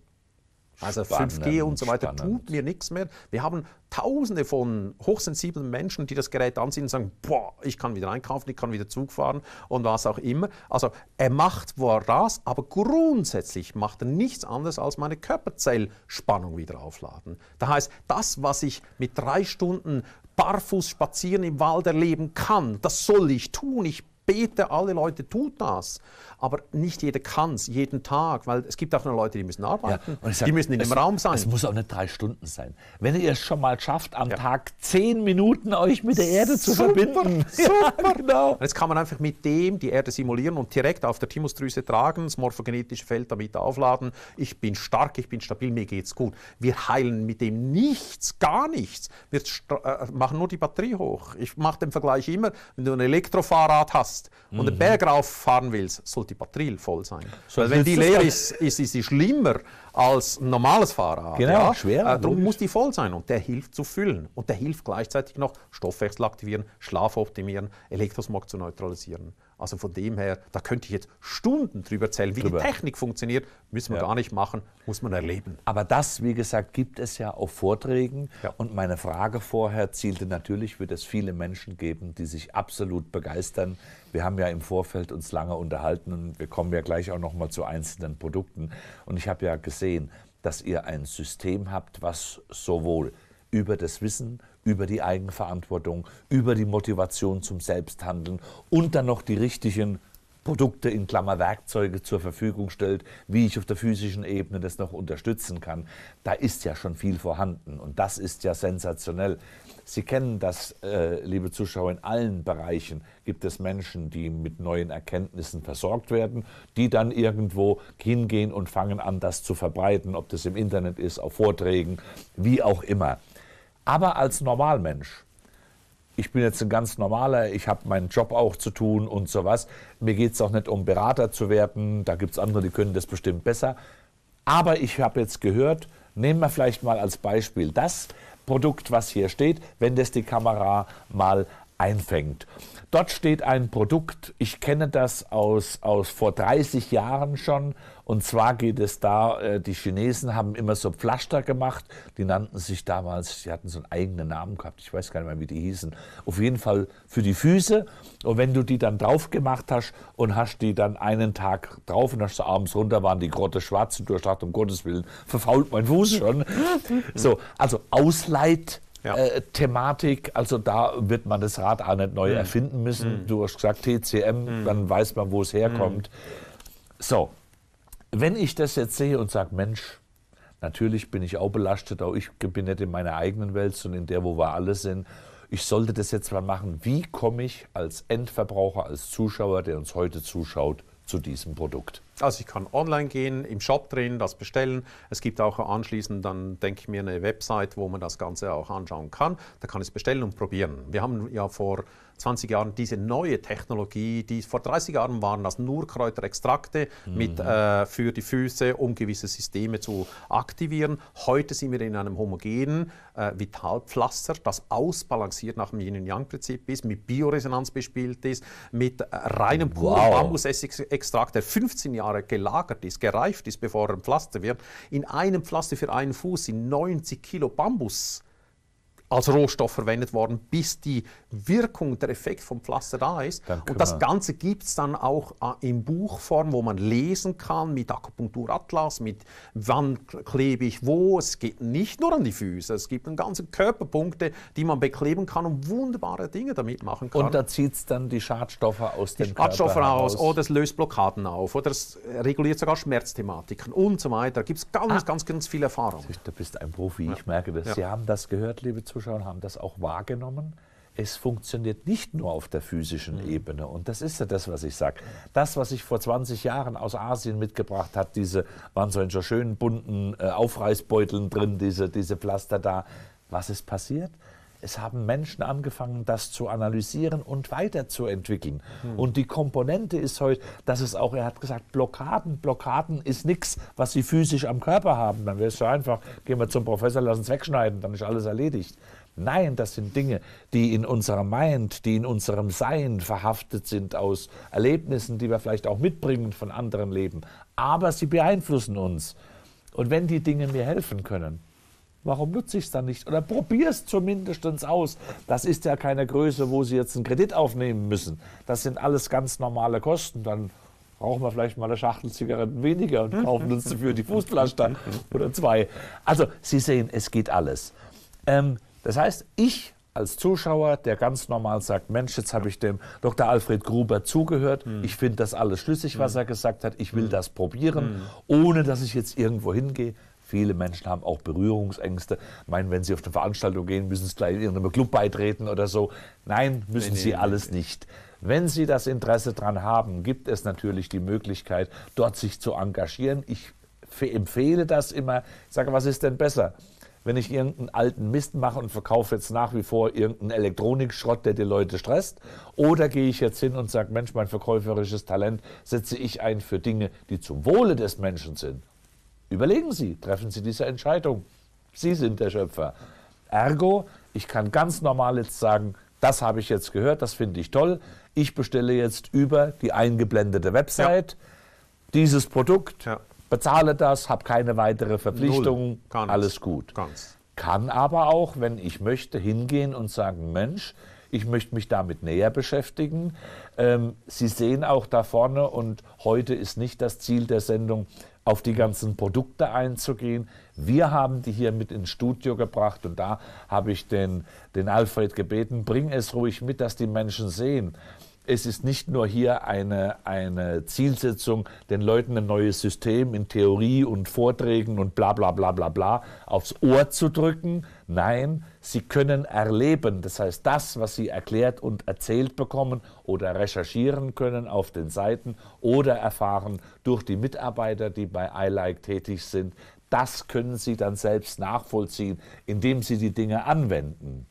Also spannend, 5G und so weiter spannend. tut mir nichts mehr. Wir haben Tausende von hochsensiblen Menschen, die das Gerät anziehen und sagen, boah, ich kann wieder einkaufen, ich kann wieder Zug fahren und was auch immer. Also er macht was, aber grundsätzlich macht er nichts anderes, als meine Körperzellspannung wieder aufladen. Das heißt, das, was ich mit drei Stunden barfuß spazieren im Wald erleben kann. Das soll ich tun. Ich bete, alle Leute tut das. Aber nicht jeder kann es, jeden Tag, weil es gibt auch noch Leute, die müssen arbeiten, ja, sag, die müssen in es, dem Raum sein. Es muss auch nicht drei Stunden sein. Wenn ihr es schon mal schafft, am ja. Tag zehn Minuten euch mit der Erde zu super, verbinden. [LAUGHS] Super, ja, genau. Jetzt kann man einfach mit dem die Erde simulieren und direkt auf der Thymusdrüse tragen, das morphogenetische Feld damit aufladen. Ich bin stark, ich bin stabil, mir geht's gut. Wir heilen mit dem nichts, gar nichts. Wir äh, machen nur die Batterie hoch. Ich mache den Vergleich immer, wenn du ein Elektrofahrrad hast, hast und den mhm. Berg rauffahren willst, soll die Batterie voll sein. So, Weil wenn die leer ist, ist, ist sie schlimmer als ein normales Fahrrad. Genau, ja? schwer. Äh, darum muss die voll sein und der hilft zu füllen. Und der hilft gleichzeitig noch Stoffwechsel aktivieren, Schlaf optimieren, Elektrosmog zu neutralisieren also von dem her, da könnte ich jetzt Stunden drüber erzählen, wie drüber. die Technik funktioniert. Müssen wir ja. gar nicht machen, muss man erleben. Aber das, wie gesagt, gibt es ja auf Vorträgen. Ja. Und meine Frage vorher zielte natürlich, wird es viele Menschen geben, die sich absolut begeistern. Wir haben ja im Vorfeld uns lange unterhalten und wir kommen ja gleich auch noch mal zu einzelnen Produkten. Und ich habe ja gesehen, dass ihr ein System habt, was sowohl über das Wissen über die Eigenverantwortung, über die Motivation zum Selbsthandeln und dann noch die richtigen Produkte in Klammer Werkzeuge zur Verfügung stellt, wie ich auf der physischen Ebene das noch unterstützen kann, da ist ja schon viel vorhanden und das ist ja sensationell. Sie kennen das, äh, liebe Zuschauer, in allen Bereichen gibt es Menschen, die mit neuen Erkenntnissen versorgt werden, die dann irgendwo hingehen und fangen an, das zu verbreiten, ob das im Internet ist, auf Vorträgen, wie auch immer aber als Normalmensch. Ich bin jetzt ein ganz normaler, ich habe meinen Job auch zu tun und sowas. Mir geht es auch nicht um Berater zu werden, da gibt es andere, die können das bestimmt besser. Aber ich habe jetzt gehört, nehmen wir vielleicht mal als Beispiel das Produkt, was hier steht, wenn das die Kamera mal einfängt. Dort steht ein Produkt, ich kenne das aus, aus vor 30 Jahren schon, und zwar geht es da, äh, die Chinesen haben immer so Pflaster gemacht, die nannten sich damals, sie hatten so einen eigenen Namen gehabt, ich weiß gar nicht mehr, wie die hießen, auf jeden Fall für die Füße. Und wenn du die dann drauf gemacht hast und hast die dann einen Tag drauf und hast du abends runter, waren die Grotte schwarz und du hast gedacht, um Gottes Willen, verfault mein Fuß schon. So, also Ausleit ja. äh, Thematik. Also da wird man das Rad auch nicht neu mhm. erfinden müssen. Mhm. Du hast gesagt TCM, mhm. dann weiß man, wo es mhm. herkommt. So, wenn ich das jetzt sehe und sage, Mensch, natürlich bin ich auch belastet, auch ich bin nicht in meiner eigenen Welt, sondern in der, wo wir alle sind. Ich sollte das jetzt mal machen. Wie komme ich als Endverbraucher, als Zuschauer, der uns heute zuschaut, zu diesem Produkt? Also ich kann online gehen, im Shop drin das bestellen. Es gibt auch anschließend, dann denke ich mir, eine Website, wo man das Ganze auch anschauen kann. Da kann ich es bestellen und probieren. Wir haben ja vor 20 Jahren diese neue Technologie, die vor 30 Jahren waren das nur Kräuterextrakte mhm. mit, äh, für die Füße, um gewisse Systeme zu aktivieren. Heute sind wir in einem homogenen äh, Vitalpflaster, das ausbalanciert nach dem Yin-Yang-Prinzip ist, mit Bioresonanz bespielt ist, mit äh, reinem wow. puren der 15 Jahre gelagert ist, gereift ist, bevor er ein Pflaster wird. In einem Pflaster für einen Fuß sind 90 Kilo Bambus als Rohstoff verwendet worden, bis die Wirkung, der Effekt vom Pflaster da ist. Und das Ganze gibt es dann auch äh, in Buchform, wo man lesen kann mit Akupunkturatlas, mit wann klebe ich wo. Es geht nicht nur an die Füße, es gibt einen ganzen Körperpunkte, die man bekleben kann und wunderbare Dinge damit machen kann. Und da zieht es dann die Schadstoffe aus die dem Schadstoffe Körper aus, oder es löst Blockaden auf, oder es äh, reguliert sogar Schmerzthematiken und so weiter. Da gibt es ganz, ah. ganz, ganz viel Erfahrung. Du bist ein Profi, ich merke das. Ja. Sie haben das gehört, liebe Zuschauer. Zuschauern haben das auch wahrgenommen. Es funktioniert nicht nur auf der physischen mhm. Ebene. Und das ist ja das, was ich sage. Das, was ich vor 20 Jahren aus Asien mitgebracht habe, diese waren so in so schönen bunten äh, Aufreißbeuteln drin, diese, diese Pflaster da. Was ist passiert? Es haben Menschen angefangen, das zu analysieren und weiterzuentwickeln. Mhm. Und die Komponente ist heute, dass es auch, er hat gesagt, Blockaden, Blockaden ist nichts, was sie physisch am Körper haben. Dann wäre es so einfach, gehen wir zum Professor, lassen es wegschneiden, dann ist alles erledigt. Nein, das sind Dinge, die in unserem Mind, die in unserem Sein verhaftet sind aus Erlebnissen, die wir vielleicht auch mitbringen von anderen Leben. Aber sie beeinflussen uns. Und wenn die Dinge mir helfen können, Warum nutze ich es dann nicht? Oder probier es zumindest aus. Das ist ja keine Größe, wo Sie jetzt einen Kredit aufnehmen müssen. Das sind alles ganz normale Kosten. Dann brauchen wir vielleicht mal eine Schachtel Zigaretten weniger und [LAUGHS] kaufen uns dafür die Fußpflaster oder zwei. Also Sie sehen, es geht alles. Ähm, das heißt, ich als Zuschauer, der ganz normal sagt, Mensch, jetzt habe ich dem Dr. Alfred Gruber zugehört, mhm. ich finde das alles schlüssig, was mhm. er gesagt hat, ich will mhm. das probieren, hm. ohne dass ich jetzt irgendwo hingehe, Viele Menschen haben auch Berührungsängste, meinen, wenn sie auf eine Veranstaltung gehen, müssen sie gleich in irgendeinem Club beitreten oder so. Nein, müssen nee, sie nee, alles nee. nicht. Wenn Sie das Interesse daran haben, gibt es natürlich die Möglichkeit, dort sich zu engagieren. Ich empfehle das immer. Ich sage, was ist denn besser? Wenn ich irgendeinen alten Mist mache und verkaufe jetzt nach wie vor irgendeinen Elektronikschrott, der die Leute stresst, oder gehe ich jetzt hin und sage, Mensch, mein verkäuferisches Talent setze ich ein für Dinge, die zum Wohle des Menschen sind. Überlegen Sie, treffen Sie diese Entscheidung. Sie sind der Schöpfer. Ergo, ich kann ganz normal jetzt sagen, das habe ich jetzt gehört, das finde ich toll. Ich bestelle jetzt über die eingeblendete Website ja. dieses Produkt, ja. bezahle das, habe keine weitere Verpflichtung, alles gut. Ganz. Kann aber auch, wenn ich möchte, hingehen und sagen, Mensch, ich möchte mich damit näher beschäftigen. Ähm, Sie sehen auch da vorne, und heute ist nicht das Ziel der Sendung, auf die ganzen Produkte einzugehen. Wir haben die hier mit ins Studio gebracht und da habe ich den, den Alfred gebeten, bring es ruhig mit, dass die Menschen sehen, es ist nicht nur hier eine, eine Zielsetzung, den Leuten ein neues System in Theorie und Vorträgen und bla bla bla bla bla aufs Ohr zu drücken. Nein, sie können erleben, das heißt das, was sie erklärt und erzählt bekommen oder recherchieren können auf den Seiten oder erfahren durch die Mitarbeiter, die bei iLike tätig sind, das können sie dann selbst nachvollziehen, indem sie die Dinge anwenden.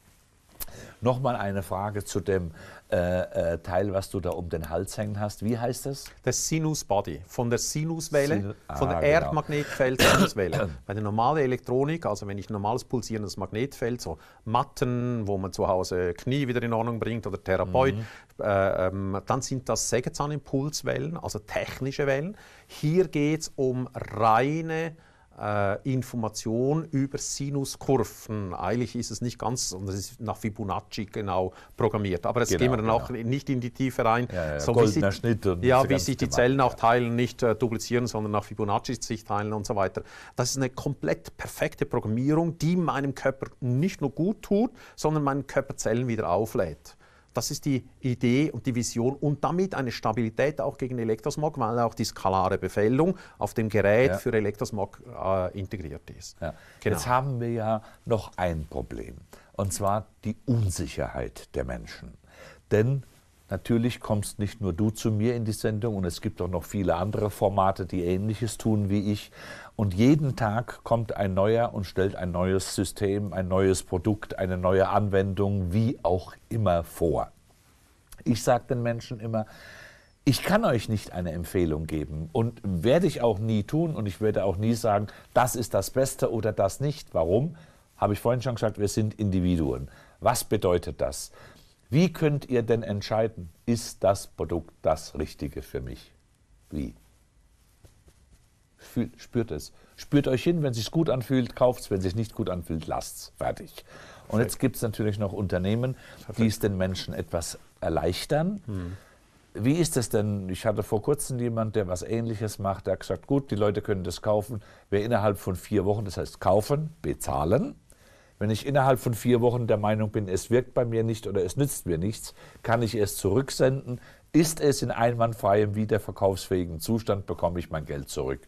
Nochmal eine Frage zu dem äh, äh, Teil, was du da um den Hals hängen hast. Wie heißt das? Das Sinus Body. Von der Sinuswelle, Sinu ah, von der genau. Erdmagnetfeld [COUGHS] Sinuswelle. Bei der normalen Elektronik, also wenn ich ein normales pulsierendes Magnetfeld, so Matten, wo man zu Hause Knie wieder in Ordnung bringt oder Therapeut, mhm. äh, ähm, dann sind das Sägezahnimpulswellen, also technische Wellen. Hier geht es um reine äh, Information über Sinuskurven. Eigentlich ist es nicht ganz, und es ist nach Fibonacci genau programmiert. Aber jetzt genau, gehen wir dann genau. auch genau. nicht in die Tiefe rein. Ja, ja, so wie sich, Schnitt und ja, wie sich die Thema. Zellen auch teilen, nicht äh, duplizieren, sondern nach Fibonacci sich teilen und so weiter. Das ist eine komplett perfekte Programmierung, die meinem Körper nicht nur gut tut, sondern meinen Körper Zellen wieder auflädt. Das ist die Idee und die Vision und damit eine Stabilität auch gegen Elektrosmog, weil auch die skalare Befällung auf dem Gerät ja. für Elektrosmog äh, integriert ist. Ja. Genau. Jetzt haben wir ja noch ein Problem und zwar die Unsicherheit der Menschen. Denn Natürlich kommst nicht nur du zu mir in die Sendung und es gibt auch noch viele andere Formate, die Ähnliches tun wie ich. Und jeden Tag kommt ein neuer und stellt ein neues System, ein neues Produkt, eine neue Anwendung, wie auch immer vor. Ich sage den Menschen immer, ich kann euch nicht eine Empfehlung geben und werde ich auch nie tun und ich werde auch nie sagen, das ist das Beste oder das nicht. Warum? Habe ich vorhin schon gesagt, wir sind Individuen. Was bedeutet das? Wie könnt ihr denn entscheiden, ist das Produkt das Richtige für mich? Wie? fühlt, spürt es. Spürt euch hin, wenn es sich gut anfühlt, kauft es, wenn es sich nicht gut anfühlt, lasst es. Fertig. Und Perfekt. jetzt gibt es natürlich noch Unternehmen, Perfekt. die es den Menschen etwas erleichtern. Hm. Wie ist das denn? Ich hatte vor kurzem jemand, der was Ähnliches macht, der hat gesagt, gut, die Leute können das kaufen. Wer innerhalb von vier Wochen, das heißt kaufen, bezahlen, wenn ich innerhalb von vier Wochen der Meinung bin, es wirkt bei mir nicht oder es nützt mir nichts, kann ich es zurücksenden. Ist es in einwandfreiem, wiederverkaufsfähigen Zustand, bekomme ich mein Geld zurück.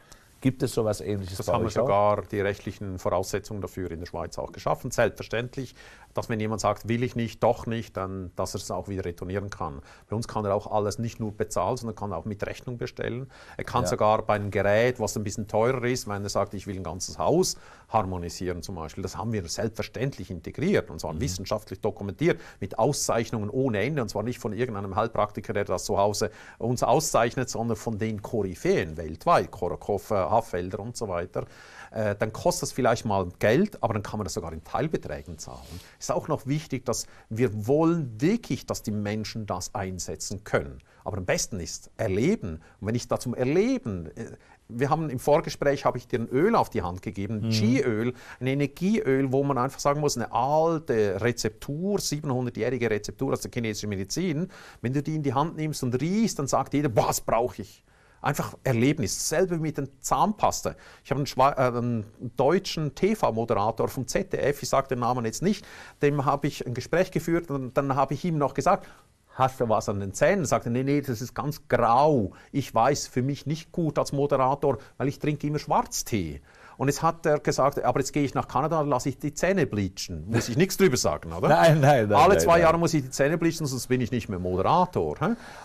Gibt es so sowas Ähnliches? Das haben wir sogar auch? die rechtlichen Voraussetzungen dafür in der Schweiz auch geschaffen. Selbstverständlich, dass wenn jemand sagt, will ich nicht, doch nicht, dann, dass er es auch wieder retournieren kann. Bei uns kann er auch alles nicht nur bezahlen, sondern kann auch mit Rechnung bestellen. Er kann ja. sogar bei einem Gerät, was ein bisschen teurer ist, wenn er sagt, ich will ein ganzes Haus, harmonisieren zum Beispiel. Das haben wir selbstverständlich integriert und zwar mhm. wissenschaftlich dokumentiert mit Auszeichnungen ohne Ende und zwar nicht von irgendeinem Heilpraktiker, der das zu Hause uns auszeichnet, sondern von den Koryphäen weltweit, Korokoff, äh, Haffelder und so weiter. Äh, dann kostet das vielleicht mal Geld, aber dann kann man das sogar in Teilbeträgen zahlen. Es Ist auch noch wichtig, dass wir wollen wirklich, dass die Menschen das einsetzen können. Aber am besten ist erleben. Und wenn ich da zum Erleben äh, wir haben im Vorgespräch, habe ich dir ein Öl auf die Hand gegeben, mhm. G-Öl, ein Energieöl, wo man einfach sagen muss, eine alte Rezeptur, 700-jährige Rezeptur aus der chinesischen Medizin, wenn du die in die Hand nimmst und riechst, dann sagt jeder, was brauche ich? Einfach Erlebnis. Dasselbe mit den Zahnpasta. Ich habe einen, äh, einen deutschen TV-Moderator vom ZDF, ich sage den Namen jetzt nicht, dem habe ich ein Gespräch geführt und dann habe ich ihm noch gesagt, hast du was an den Zähnen? Sagt er, nee, nee, das ist ganz grau. Ich weiß, für mich nicht gut als Moderator, weil ich trinke immer Schwarztee. Und jetzt hat er gesagt, aber jetzt gehe ich nach Kanada lasse ich die Zähne bleachen. Muss ich nichts drüber sagen, oder? [LAUGHS] Nein, nein, nein. Alle zwei nein, Jahre nein. muss ich die Zähne bleachen, sonst bin ich nicht mehr Moderator.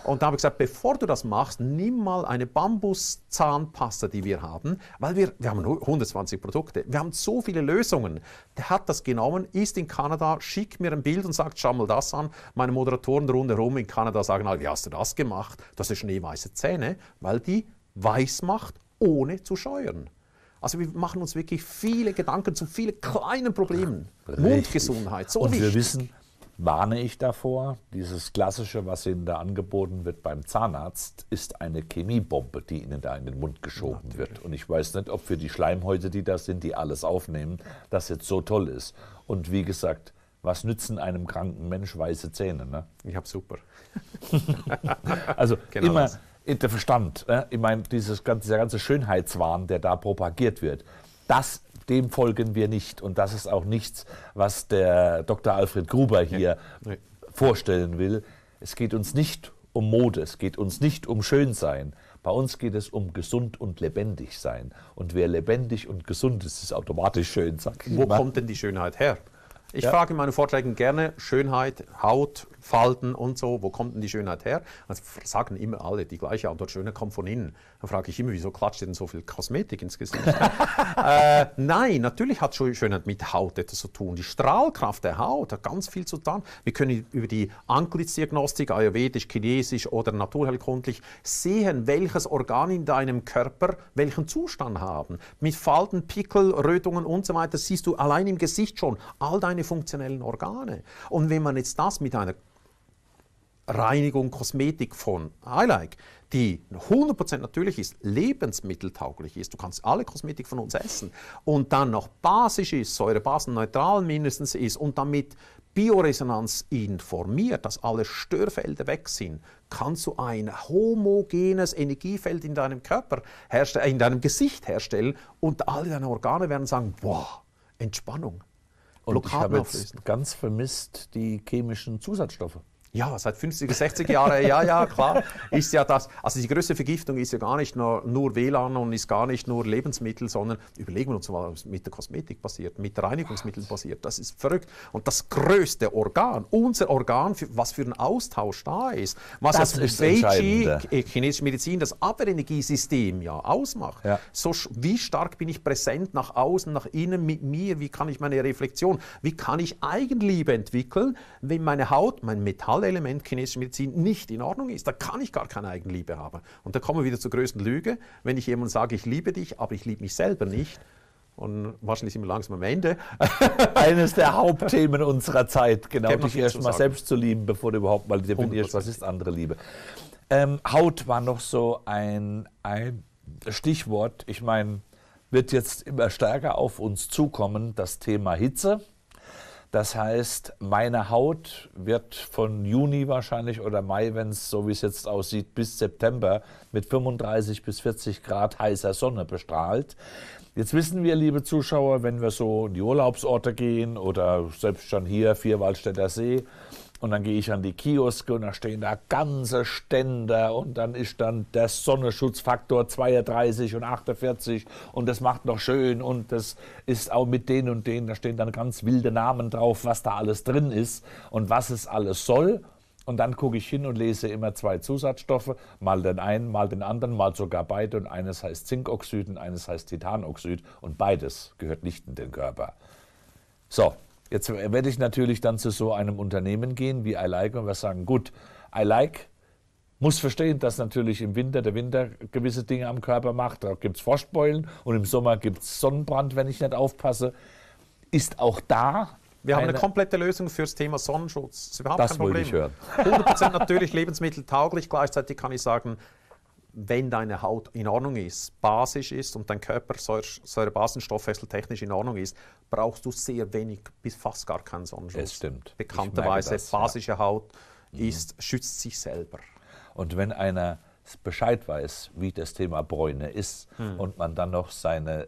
Und da habe ich gesagt, bevor du das machst, nimm mal eine Bambuszahnpasta, die wir haben, weil wir, wir haben 120 Produkte, wir haben so viele Lösungen. Der hat das genommen, ist in Kanada, schickt mir ein Bild und sagt, schau mal das an. Meine Moderatoren rundherum in Kanada sagen, halt, wie hast du das gemacht? Das ist schneeweiße Zähne, weil die weiß macht, ohne zu scheuern. Also wir machen uns wirklich viele Gedanken zu vielen kleinen Problemen. Richtig. Mundgesundheit, so Und wichtig. wir wissen, warne ich davor, dieses Klassische, was Ihnen da angeboten wird beim Zahnarzt, ist eine Chemiebombe, die Ihnen da in den Mund geschoben Natürlich. wird. Und ich weiß nicht, ob für die Schleimhäute, die da sind, die alles aufnehmen, das jetzt so toll ist. Und wie gesagt, was nützen einem kranken Mensch weiße Zähne? Ne? Ich habe super. [LAUGHS] also genau immer das der Verstand, ne? ich meine, dieses ganze, dieser ganze Schönheitswahn, der da propagiert wird, das, dem folgen wir nicht. Und das ist auch nichts, was der Dr. Alfred Gruber hier nee. Nee. vorstellen will. Es geht uns nicht um Mode, es geht uns nicht um Schönsein. Bei uns geht es um gesund und lebendig sein. Und wer lebendig und gesund ist, ist automatisch schön, sag ich Wo immer. kommt denn die Schönheit her? Ich ja. frage in meinen Vorträgen gerne Schönheit, Haut, Falten und so, wo kommt denn die Schönheit her? Also sagen immer alle die gleiche Antwort, Schönheit kommt von innen. Dann frage ich immer, wieso klatscht denn so viel Kosmetik ins Gesicht? [LAUGHS] äh, nein, natürlich hat Schönheit mit Haut etwas zu tun. Die Strahlkraft der Haut hat ganz viel zu tun. Wir können über die Anklitsdiagnostik, ayurvedisch, chinesisch oder naturheilkundlich sehen, welches Organ in deinem Körper welchen Zustand haben. Mit Falten, Pickel, Rötungen und so weiter siehst du allein im Gesicht schon all deine funktionellen Organe. Und wenn man jetzt das mit einer Reinigung Kosmetik von iLike, die 100% natürlich ist, lebensmitteltauglich ist, du kannst alle Kosmetik von uns essen und dann noch basisch ist, säurebasenneutral mindestens ist und damit Bioresonanz informiert, dass alle Störfelder weg sind, kannst du ein homogenes Energiefeld in deinem Körper, in deinem Gesicht herstellen und alle deine Organe werden sagen, wow, Entspannung. Und ich habe jetzt ganz vermisst die chemischen Zusatzstoffe. Ja, seit 50er, 60er Jahren, ja, ja, klar, ist ja das. Also die größte Vergiftung ist ja gar nicht nur, nur WLAN und ist gar nicht nur Lebensmittel, sondern überlegen wir uns mal, was mit der Kosmetik passiert, mit Reinigungsmitteln passiert. Das ist verrückt. Und das größte Organ, unser Organ, für, was für einen Austausch da ist, was das, das äh, chinesische Medizin, das Abwehrenergiesystem ja ausmacht. Ja. So, wie stark bin ich präsent nach außen, nach innen mit mir? Wie kann ich meine Reflexion, wie kann ich Eigenliebe entwickeln, wenn meine Haut, mein Metall, Element chinesischer Medizin nicht in Ordnung ist. Da kann ich gar keine Eigenliebe haben. Und da kommen wir wieder zur größten Lüge, wenn ich jemandem sage, ich liebe dich, aber ich liebe mich selber nicht. Und wahrscheinlich sind wir langsam am Ende. [LAUGHS] Eines der Hauptthemen unserer Zeit, genau, dich erst mal selbst zu lieben, bevor du überhaupt mal definierst, was ist andere Liebe. Ähm, Haut war noch so ein, ein Stichwort. Ich meine, wird jetzt immer stärker auf uns zukommen, das Thema Hitze. Das heißt, meine Haut wird von Juni wahrscheinlich oder Mai, wenn es so wie es jetzt aussieht, bis September mit 35 bis 40 Grad heißer Sonne bestrahlt. Jetzt wissen wir, liebe Zuschauer, wenn wir so in die Urlaubsorte gehen oder selbst schon hier, Vierwaldstätter See, und dann gehe ich an die Kioske und da stehen da ganze Ständer und dann ist dann der Sonnenschutzfaktor 32 und 48 und das macht noch schön und das ist auch mit denen und denen, da stehen dann ganz wilde Namen drauf, was da alles drin ist und was es alles soll. Und dann gucke ich hin und lese immer zwei Zusatzstoffe, mal den einen, mal den anderen, mal sogar beide. Und eines heißt Zinkoxid und eines heißt Titanoxid. Und beides gehört nicht in den Körper. So, Jetzt werde ich natürlich dann zu so einem Unternehmen gehen wie I Like und was sagen, gut, I Like muss verstehen, dass natürlich im Winter der Winter gewisse Dinge am Körper macht. Da gibt es Frostbeulen und im Sommer gibt es Sonnenbrand, wenn ich nicht aufpasse. Ist auch da. Wir haben eine komplette Lösung für das Thema Sonnenschutz. Das ist überhaupt das kein Problem. Ich hören. 100% natürlich [LAUGHS] lebensmitteltauglich. Gleichzeitig kann ich sagen, wenn deine Haut in Ordnung ist, basisch ist und dein Körper säure technisch in Ordnung ist, brauchst du sehr wenig bis fast gar keinen Sonnenschutz. Es stimmt. Bekannterweise das, basische ja. Haut mhm. ist, mhm. schützt sich selber. Und wenn einer Bescheid weiß, wie das Thema Bräune ist mhm. und man dann noch seine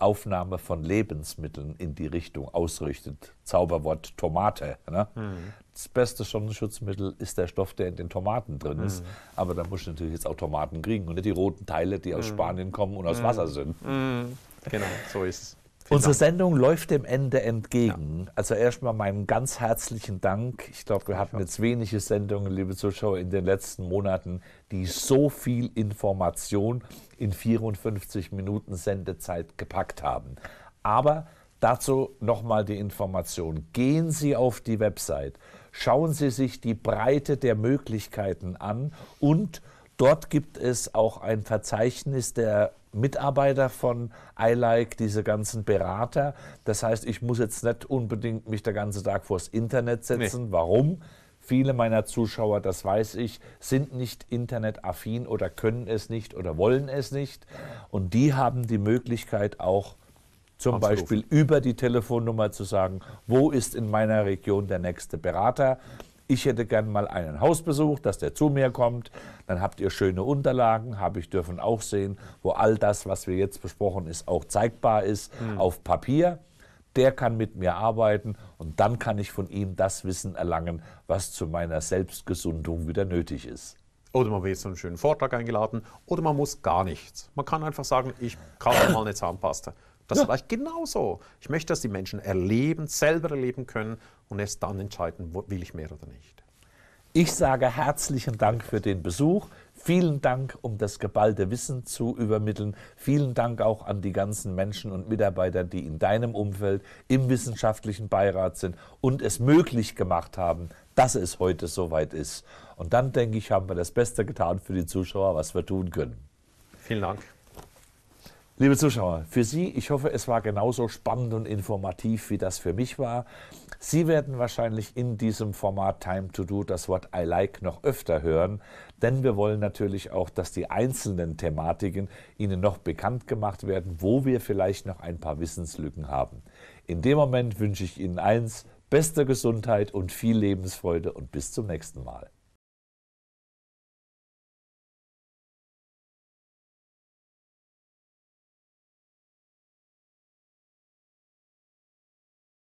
Aufnahme von Lebensmitteln in die Richtung ausrichtet. Zauberwort Tomate. Ne? Mhm. Das beste Sonnenschutzmittel ist der Stoff, der in den Tomaten drin mhm. ist. Hm. Aber da muss ich natürlich jetzt auch Tomaten kriegen und nicht die roten Teile, die aus hm. Spanien kommen und aus hm. Wasser sind. Genau, so ist es. Unsere Sendung läuft dem Ende entgegen. Ja. Also erstmal meinen ganz herzlichen Dank. Ich glaube, wir hatten jetzt wenige Sendungen, liebe Zuschauer, in den letzten Monaten, die so viel Information in 54 Minuten Sendezeit gepackt haben. Aber dazu nochmal die Information. Gehen Sie auf die Website, schauen Sie sich die Breite der Möglichkeiten an und dort gibt es auch ein Verzeichnis der Mitarbeiter von iLike, diese ganzen Berater. Das heißt, ich muss jetzt nicht unbedingt mich den ganzen Tag vors Internet setzen. Nee. Warum? Viele meiner Zuschauer, das weiß ich, sind nicht internetaffin oder können es nicht oder wollen es nicht. Und die haben die Möglichkeit auch zum Beispiel über die Telefonnummer zu sagen, wo ist in meiner Region der nächste Berater ich hätte gern mal einen Hausbesuch, dass der zu mir kommt. Dann habt ihr schöne Unterlagen, habe ich dürfen auch sehen, wo all das, was wir jetzt besprochen ist, auch zeigbar ist mhm. auf Papier. Der kann mit mir arbeiten und dann kann ich von ihm das Wissen erlangen, was zu meiner Selbstgesundung wieder nötig ist. Oder man wird zu einem schönen Vortrag eingeladen oder man muss gar nichts. Man kann einfach sagen, ich kaufe mal eine Zahnpasta. Das ja. vielleicht genauso. Ich möchte, dass die Menschen erleben, selber erleben können, und erst dann entscheiden, will ich mehr oder nicht. Ich sage herzlichen Dank für den Besuch. Vielen Dank, um das geballte Wissen zu übermitteln. Vielen Dank auch an die ganzen Menschen und Mitarbeiter, die in deinem Umfeld im wissenschaftlichen Beirat sind und es möglich gemacht haben, dass es heute soweit ist. Und dann denke ich, haben wir das Beste getan für die Zuschauer, was wir tun können. Vielen Dank. Liebe Zuschauer, für Sie, ich hoffe, es war genauso spannend und informativ, wie das für mich war. Sie werden wahrscheinlich in diesem Format Time to Do das Wort I like noch öfter hören, denn wir wollen natürlich auch, dass die einzelnen Thematiken Ihnen noch bekannt gemacht werden, wo wir vielleicht noch ein paar Wissenslücken haben. In dem Moment wünsche ich Ihnen eins, beste Gesundheit und viel Lebensfreude und bis zum nächsten Mal.